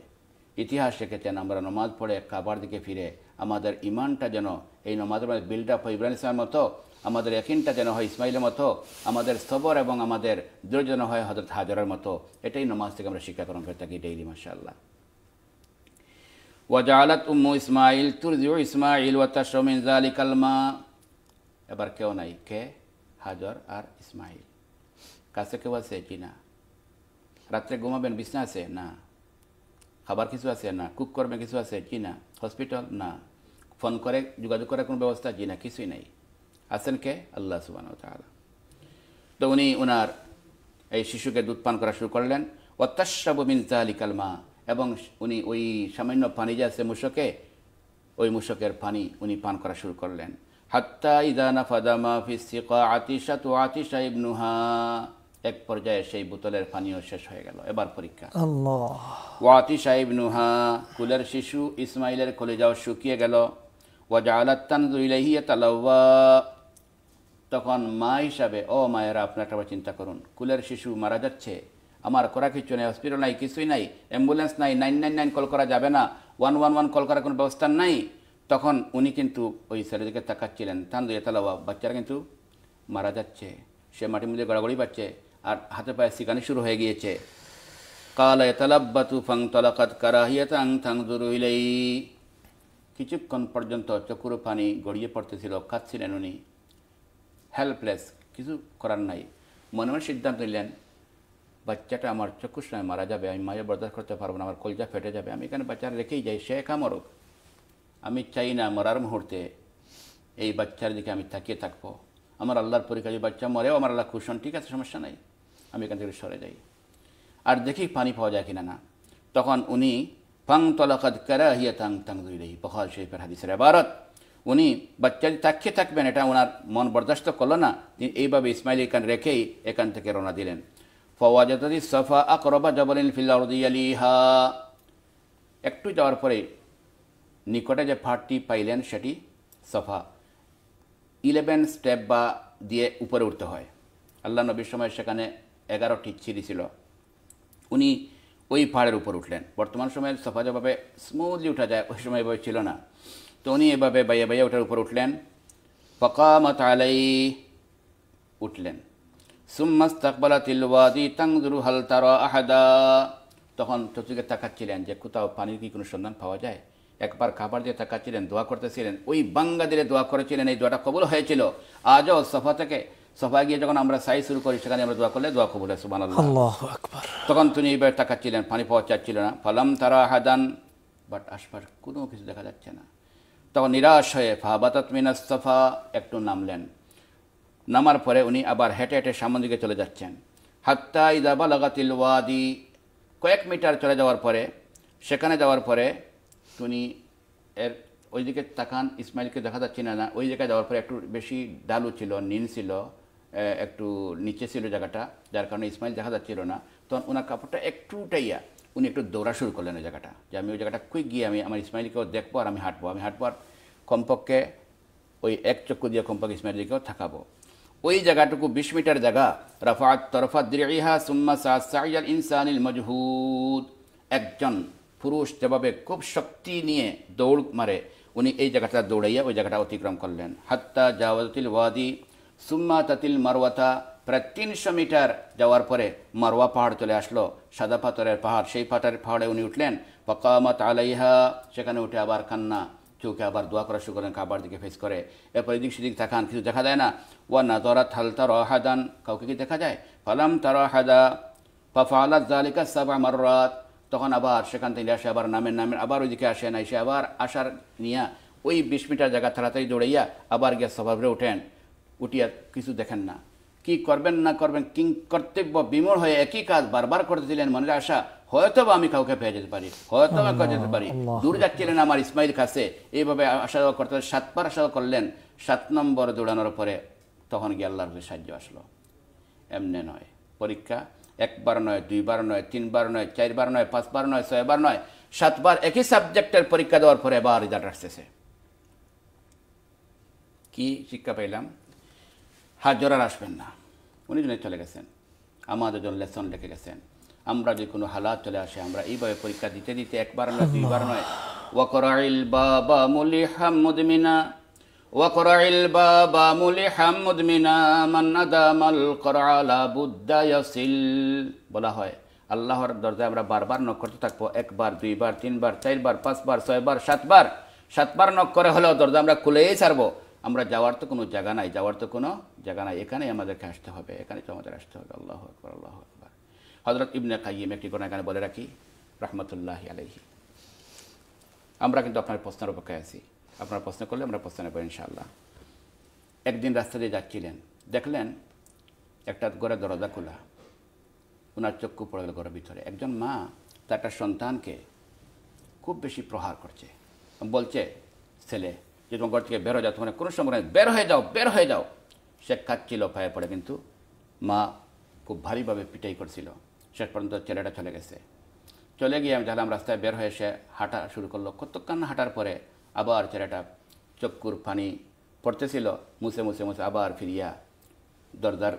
ইতিহাস রেখেছেন আমরা নমাজ পড়ে কাবার দিকে ফিরে আমাদের ইমানটা যেন এই নমাজের মধ্যে বিল্ড আপ হয় ইব্রাহিম ইসলামের মতো আমাদের একিনটা যেন হয় ইসমাইলের মতো আমাদের সবর এবং আমাদের দূর যেন হয় হজরত হাজরার মতো এটাই নমাজ থেকে আমরা শিক্ষা গ্রহণ করে থাকি ডেইলি মাসাল্লাহ ওয়াজালাত উম্মু ইসমাইল তুরজিউ ইসমাইল ওয়াতাশমিন জালিকালমা এবার কেউ নাই কে হাজর আর ইসমাইল কাছে কেউ আছে কি না রাত্রে ঘুমাবেন বিছনা আছে না খাবার কিছু আছে না কুক করবে কিছু আছে কি না হসপিটাল না ফোন করে যোগাযোগ করার কোনো ব্যবস্থা কি না কিছুই নাই আছেন কে আল্লাহ সুবান তো উনি ওনার এই শিশুকে দুধ পান করা শুরু করলেন অত্যাশ্রাবিন জাহালি কালমা এবং উনি ওই সামান্য পানি যে আছে মূষকে ওই মূষকের পানি উনি পান করা শুরু করলেন হাত্তা ইদানা ফাদামা ফিসিকা আতিশা তু আতিশা ইবনুহা এক পর্যায়ে সেই বোতলের পানিও শেষ হয়ে গেল এবার পরীক্ষা ওয়াতি সাহেব নুহা কুলের শিশু ইসমাইলের কলেজাও শুকিয়ে গেল ওয়াজা আলাত্তান দুইলাহিয়া তালাওয়া তখন মা হিসাবে ও মায়েরা আপনার একটা চিন্তা করুন কুলের শিশু মারা যাচ্ছে আমার করা কিছু নেই হসপিটাল নাই কিছুই নাই অ্যাম্বুলেন্স নাই নাইন নাইন নাইন কল করা যাবে না ওয়ান ওয়ান ওয়ান কল করার কোনো ব্যবস্থা নাই তখন উনি কিন্তু ওই ছেলের দিকে তাকাচ্ছিলেন তান দিয়ে তালাবা বাচ্চারা কিন্তু মারা যাচ্ছে সে মাটির মধ্যে গড়াগড়ি পাচ্ছে আর হাতে পায়ে শিকানি শুরু হয়ে গিয়েছে কালা এতালাব্বাতু ফাং তলাকাত কারাহিয়াতাং থাং দুরুইলেই কিছুক্ষণ পর্যন্ত চকুর পানি গড়িয়ে পড়তেছিল কাঁদছিলেন উনি হেল্পলেস কিছু করার নাই মনে মনে সিদ্ধান্ত নিলেন বাচ্চাটা আমার চক্ষুর সময় মারা যাবে আমি মায়ের বরদাস্ত করতে পারবো না আমার কলজা ফেটে যাবে আমি এখানে বাচ্চারা রেখেই যাই সে কামড়ক আমি চাই না মরার মুহূর্তে এই বাচ্চার দিকে আমি তাকিয়ে থাকবো আমার আল্লাহর পরীক্ষা বাচ্চা মরেও আমার আল্লাহ খুশন ঠিক আছে সমস্যা নাই আমি এখান থেকে সরে যাই আর দেখি পানি পাওয়া যায় কিনা না তখন উনি পাং তলাকাত কারা হিয়া তাং তাং দুই বহাল শরীফের হাদিসের আবারত উনি যদি তাকিয়ে থাকবেন এটা ওনার মন বরদাস্ত করলো না তিনি এইভাবে ইসমাইল এখান রেখেই এখান থেকে রওনা দিলেন ফওয়াজি সফা আকরবা জবরিন হা একটু যাওয়ার পরে নিকটে যে ফাঁড়টি পাইলেন সেটি সফা ইলেভেন স্টেপ বা দিয়ে উপরে উঠতে হয় আল্লাহ নবীর সময় সেখানে এগারোটি সিঁড়ি ছিল উনি ওই পাহাড়ের উপর উঠলেন বর্তমান সময়ে সফা যেভাবে স্মুথলি উঠা যায় ওই সময় এভাবে ছিল না তো উনি এভাবে বাইয়া বাইয়া ওটার উপর উঠলেন পকা আলাই উঠলেন সুম্মাস তাকবালা তিলওয়াদি তাংজুরু হালতার আহাদা তখন চতুর্দিকে তাকাচ্ছিলেন যে কোথাও পানির কি কোনো সন্ধান পাওয়া যায় একবার খাবার দিয়ে তাকাচ্ছিলেন দোয়া করতেছিলেন ওই বাঙ্গা দিলে দোয়া করেছিলেন এই দোয়াটা কবুল হয়েছিল আজও সফা থেকে সফায় গিয়ে যখন আমরা সাই শুরু করি সেখানে আমরা দোয়া করলে দোয়া কবুল হয়েছে তখন তুমি এবার তাকাচ্ছিলেন পানি পাওয়া চাচ্ছিল না ফলাম তারা হাদান বাট আশপাশ কোনো কিছু দেখা যাচ্ছে না তখন নিরাশ হয়ে ফাহাবাত মিনাস সফা একটু নামলেন নামার পরে উনি আবার হেঁটে হেঁটে সামনের দিকে চলে যাচ্ছেন হাত্তা ইদাবা লাগাতিল ওয়াদি কয়েক মিটার চলে যাওয়ার পরে সেখানে যাওয়ার পরে উনি এর ওই দিকে তাকান ইসমাইলকে দেখা যাচ্ছে না না ওই জায়গায় যাওয়ার পরে একটু বেশি ডালু ছিল নীল ছিল একটু নিচে ছিল জায়গাটা যার কারণে ইসমাইল দেখা যাচ্ছিল না তখন ওনার কাপড়টা একটু টাইয়া উনি একটু দৌড়া শুরু করলেন ওই জায়গাটা যে আমি ওই জায়গাটা কুইক গিয়ে আমি আমার ইসমাইলকেও দেখবো আর আমি হাঁটবো আমি হাঁটবো আর কমপক্ষে ওই এক চক্ষু দিয়ে কমপক্ষে ইসমাইলকেও থাকাবো ওই জায়গাটুকু বিশ মিটার জায়গা রাফাত তরফা দিরিহা সুম্মা সাহা সাইয়াল ইনসানিল মজহুদ একজন পুরুষ যেভাবে খুব শক্তি নিয়ে দৌড় মারে উনি এই জায়গাটা দৌড়াইয়া ওই জায়গাটা অতিক্রম করলেন হাত্তা জাওয়াতিল ওয়াদি সুম্মা তাতিল মারওয়াতা প্রায় তিনশো মিটার যাওয়ার পরে মারওয়া পাহাড় চলে আসলো সাদা পাথরের পাহাড় সেই পাথরের পাহাড়ে উনি উঠলেন পকামত আলাইহা সেখানে উঠে আবার কান্না চোখে আবার দোয়া করা শুরু করেন খাবার দিকে ফেস করে এরপর এদিক সেদিক দেখান কিছু দেখা যায় না ওয়া না দরা থালতা রহাদান কাউকে কি দেখা যায় ফালাম তারা হাদা ফাফালাত জালিকা সাবা মাররাত তখন আবার সেখান থেকে আসে আবার নামের নামের আবার ওইদিকে আসে না এসে আবার আসার নিয়া ওই বিশ মিটার জায়গা তাড়াতাড়ি দৌড়াইয়া আবার গিয়ে স্বভাবে উঠেন উঠিয়া কিছু দেখেন না কি করবেন না করবেন কিং কর্তব্য বিমল হয়ে একই কাজ বারবার দিলেন মনের আশা হয়তো বা আমি কাউকে পেয়ে যেতে পারি হয়তো আমি করে যেতে পারি দূর যাচ্ছিলেন আমার ইসমাইল কাছে এইভাবে আশা করতে সাতবার আশা করলেন সাত নম্বর দৌড়ানোর পরে তখন গিয়ে আল্লাহর সাহায্য আসলো এমনি নয় পরীক্ষা একবার নয় দুইবার নয় তিনবার নয় চারবার নয় পাঁচবার নয় ছয়বার নয় সাতবার একই সাবজেক্টের পরীক্ষা দেওয়ার পরে আবার রেজাল্ট আসতেছে কি শিক্ষা পাইলাম হাত জোড়ার আসবেন না উনি জন্য চলে গেছেন আমাদের জন্য লেসন লিখে গেছেন আমরা যে কোনো হালাত চলে আসে আমরা এইভাবে পরীক্ষা দিতে দিতে একবার নয় দুইবার নয় ওয়াকরাইল বাবা মুলি হামদ মিনা وقرع الباب ملحا مدمنا من ادام القرع لابد يصل বলা হয় আল্লাহর দরজায় আমরা বারবার নক করতে থাকবো একবার দুইবার তিনবার চারবার পাঁচবার ছয়বার সাতবার সাতবার নক করে হলেও দরজা আমরা খুলেই ছাড়ব আমরা যাওয়ার তো কোনো জায়গা নাই যাওয়ার তো কোনো জায়গা নাই এখানেই আমাদেরকে আসতে হবে এখানেই তো আমাদের আসতে হবে আল্লাহ আকবর আল্লাহ আকবর হজরত ইবনে কাইম একটি কোনো এখানে বলে রাখি রহমতুল্লাহ আলহি আমরা কিন্তু আপনার প্রশ্নের অপেক্ষায় আছি আপনারা প্রশ্ন করলে আমরা প্রশ্ন নেব ইনশাল্লাহ একদিন রাস্তা দিয়ে যাচ্ছিলেন দেখলেন একটা ঘরে দরজা খোলা ওনার চক্ষু পড়ে গেল ঘরের ভিতরে একজন মা তার একটা সন্তানকে খুব বেশি প্রহার করছে বলছে ছেলে যে তোমার ঘর থেকে হয়ে যাও তোমার কোনো সময় বের হয়ে যাও বের হয়ে যাও সে কাচ্ছিল পায়ে পড়ে কিন্তু মা খুব ভারীভাবে পিটাই করছিল শেষ পর্যন্ত ছেলেটা চলে গেছে চলে গিয়ে আমি জানলাম রাস্তায় বের হয়ে সে হাঁটা শুরু করলো কতক্ষণ হাঁটার পরে আবার ছেলেটা চক্কুর পানি পড়তেছিল মুছে মুছে মুছে আবার ফিরিয়া দরজার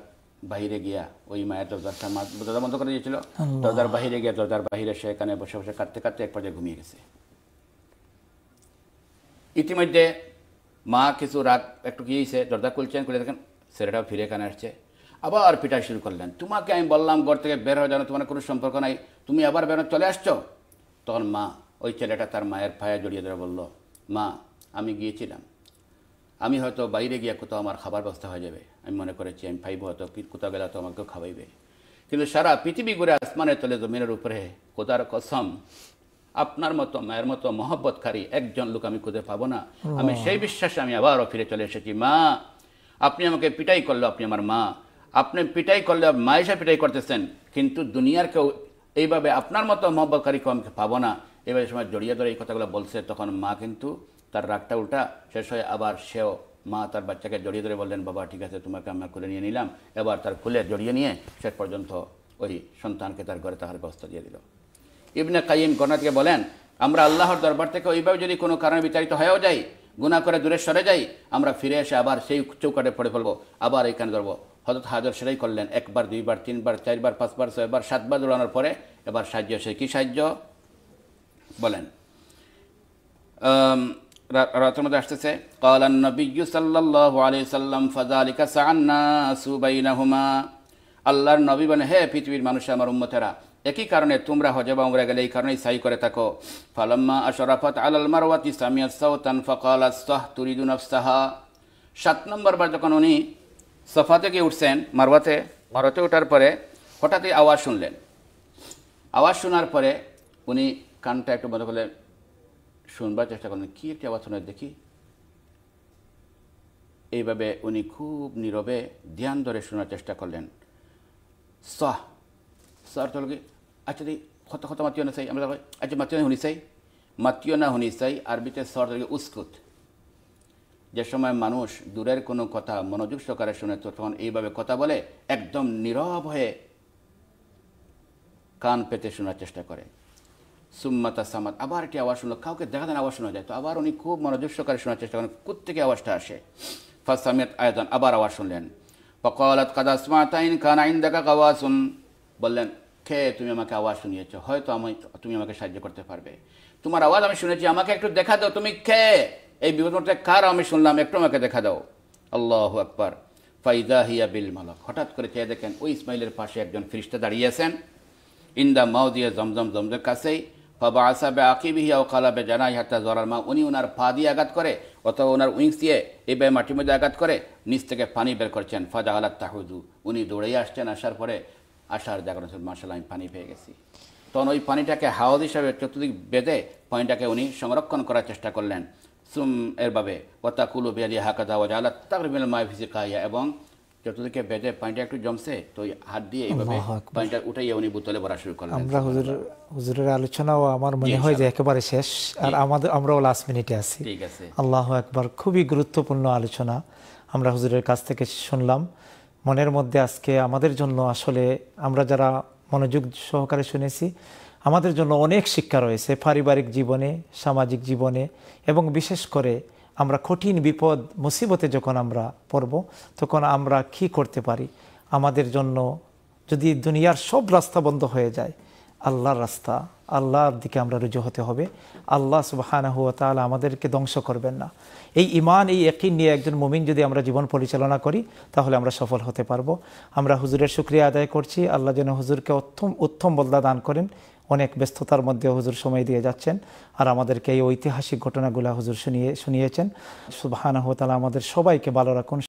বাহিরে গিয়া ওই মায়ের দরজার দরজা বন্ধ করে দিয়েছিল দরজার বাহিরে গিয়া দরজার বাহিরে সে এখানে বসে বসে কাটতে কাটতে এক পর্যায়ে ঘুমিয়ে গেছে ইতিমধ্যে মা কিছু রাত একটু গিয়েছে দরজা খুলছেন খুলে দেখেন ছেলেটা ফিরে এখানে আসছে আবার পিটা শুরু করলেন তোমাকে আমি বললাম ঘর থেকে বের হয়ে যেন তোমার কোনো সম্পর্ক নাই তুমি আবার বেরো চলে আসছো তখন মা ওই ছেলেটা তার মায়ের পায়ে জড়িয়ে ধরে বললো মা আমি গিয়েছিলাম আমি হয়তো বাইরে গিয়ে কোথাও আমার খাবার ব্যবস্থা হয়ে যাবে আমি মনে করেছি আমি ভাইব হয়তো কোথাও গেলে তো আমাকেও খাওয়াইবে কিন্তু সারা পৃথিবী ঘুরে আসমানে তলে জমিনের উপরে কোথার কসম আপনার মতো মায়ের মতো মহব্বতকারী একজন লোক আমি খুঁজে পাবো না আমি সেই বিশ্বাসে আমি আবারও ফিরে চলে এসেছি মা আপনি আমাকে পিটাই করলো আপনি আমার মা আপনি পিটাই করলে মা এসে পিটাই করতেছেন কিন্তু দুনিয়ার কেউ এইভাবে আপনার মতো মহব্বতকারী কেউ আমাকে পাবো না এবারে সময় জড়িয়ে ধরে এই কথাগুলো বলছে তখন মা কিন্তু তার রাগটা উল্টা শেষ হয়ে আবার সেও মা তার বাচ্চাকে জড়িয়ে ধরে বললেন বাবা ঠিক আছে তোমাকে আমরা খুলে নিয়ে নিলাম এবার তার খুলে জড়িয়ে নিয়ে শেষ পর্যন্ত ওই সন্তানকে তার ঘরে তাহার ব্যবস্থা দিয়ে দিল ইবনে কাইম গণাতকে বলেন আমরা আল্লাহর দরবার থেকে ওইভাবে যদি কোনো কারণে বিচারিত হয়েও যাই গুণা করে দূরে সরে যাই আমরা ফিরে এসে আবার সেই চৌকাটে পড়ে ফেলবো আবার এখানে ধরবো হজরত হাজর সেটাই করলেন একবার দুইবার তিনবার চারবার পাঁচবার ছয়বার সাতবার দৌড়ানোর পরে এবার সাহায্য সে কী সাহায্য বলেন রতমদ আসতেছে কালান নবী সাল্লাহ আলি সাল্লাম ফাজালিকা সান্না সুবাইনাহুমা আল্লাহর নবী বলেন হে পৃথিবীর মানুষ আমার উম্মতেরা একই কারণে তোমরা হজে বা উমরা গেলে এই কারণেই সাই করে থাকো ফালাম্মা আশরাফাত আল মারওয়াতি সামিয়া সাউতান ফকাল আস্তাহ তুরিদুন আফসাহা সাত নম্বর বার যখন উনি সফা থেকে উঠছেন মারওয়াতে মারোতে ওঠার পরে হঠাৎই আওয়াজ শুনলেন আওয়াজ শোনার পরে উনি কানটা একটু বন্ধ করলে শুনবার চেষ্টা করলেন কী একটি আওয়াজ শোনা দেখি এইভাবে উনি খুব নীরবে ধ্যান ধরে শোনার চেষ্টা করলেন সাহ সার তো কি আচ্ছা দি হত হত মাতিও না সাই আমরা আচ্ছা মাতিও না শুনিসাই মাতিও না শুনিসাই আরবিতে সর তো উস্কুত যে সময় মানুষ দূরের কোনো কথা মনোযোগ সহকারে শুনে তো তখন এইভাবে কথা বলে একদম নীরব হয়ে কান পেতে শোনার চেষ্টা করে সুম্মাতা সামাদ আবার একটি আওয়াজ শুনলো কাউকে দেখা দেন আওয়াজ শোনা যায় তো আবার উনি খুব মনোযোগ সহকারে শোনার চেষ্টা করেন কোথেকে আওয়াজটা আসে ফার্স্ট সামিয়াত আয়দান আবার আওয়াজ শুনলেন ফকলাত কাদা স্মাতাইন খান আইন দেখা শুন বললেন খে তুমি আমাকে আওয়াজ শুনিয়েছো হয়তো আমি তুমি আমাকে সাহায্য করতে পারবে তোমার আওয়াজ আমি শুনেছি আমাকে একটু দেখা দাও তুমি খে এই বিপদটা কার আমি শুনলাম একটু আমাকে দেখা দাও আল্লাহ আকবার ফাইজা হিয়া বিল মালক হঠাৎ করে চেয়ে দেখেন ওই ইসমাইলের পাশে একজন ফিরিস্তা দাঁড়িয়ে আছেন ইন্দা মাউদিয়া জমজম জমজের কাছেই বা আসাবে আকিবিহি ও কালাবে জানাই হাত্তা জরাল মা উনি ওনার পা দিয়ে আঘাত করে অথবা ওনার উইংস দিয়ে এবার মাটির মধ্যে আঘাত করে নিচ থেকে পানি বের করছেন ফাদা আল্লাহ তাহুদু উনি দৌড়েই আসছেন আসার পরে আসার জাগানো মার্শাল্লাহ আমি পানি পেয়ে গেছি তখন ওই পানিটাকে হাওয়াজ হিসাবে চতুর্দিক বেঁধে পানিটাকে উনি সংরক্ষণ করার চেষ্টা করলেন সুম এরভাবে ওতাকুলু বেলি হাকাদা ওজা আল্লাহ তাকরিমিল মাহফিসি খাইয়া এবং যতদিকে পানিটা একটু জমছে তো হাত দিয়ে এইভাবে পানিটা উঠাইয়া উনি বোতলে ভরা শুরু করলেন আমরা হুজুর হুজুরের আলোচনাও আমার মনে হয় যে একেবারে শেষ আর আমাদের আমরাও লাস্ট মিনিটে আছি ঠিক আছে আল্লাহ একবার খুবই গুরুত্বপূর্ণ আলোচনা আমরা হুজুরের কাছ থেকে শুনলাম মনের মধ্যে আজকে আমাদের জন্য আসলে আমরা যারা মনোযোগ সহকারে শুনেছি আমাদের জন্য অনেক শিক্ষা রয়েছে পারিবারিক জীবনে সামাজিক জীবনে এবং বিশেষ করে আমরা কঠিন বিপদ মুসিবতে যখন আমরা পড়ব তখন আমরা কি করতে পারি আমাদের জন্য যদি দুনিয়ার সব রাস্তা বন্ধ হয়ে যায় আল্লাহর রাস্তা আল্লাহর দিকে আমরা রুজু হতে হবে আল্লাহ সুবাহানা হুয়া তাহলে আমাদেরকে ধ্বংস করবেন না এই ইমান এই একই নিয়ে একজন মুমিন যদি আমরা জীবন পরিচালনা করি তাহলে আমরা সফল হতে পারবো আমরা হুজুরের শুক্রিয়া আদায় করছি আল্লাহ যেন হুজুরকে উত্তম উত্তম বদলা দান করেন অনেক ব্যস্ততার মধ্যে হুজুর সময় দিয়ে যাচ্ছেন আর আমাদেরকে এই ঐতিহাসিক ঘটনাগুলো হুজুর শুনিয়ে শুনিয়েছেন সুবাহানা হতালা আমাদের সবাইকে ভালো রাখুন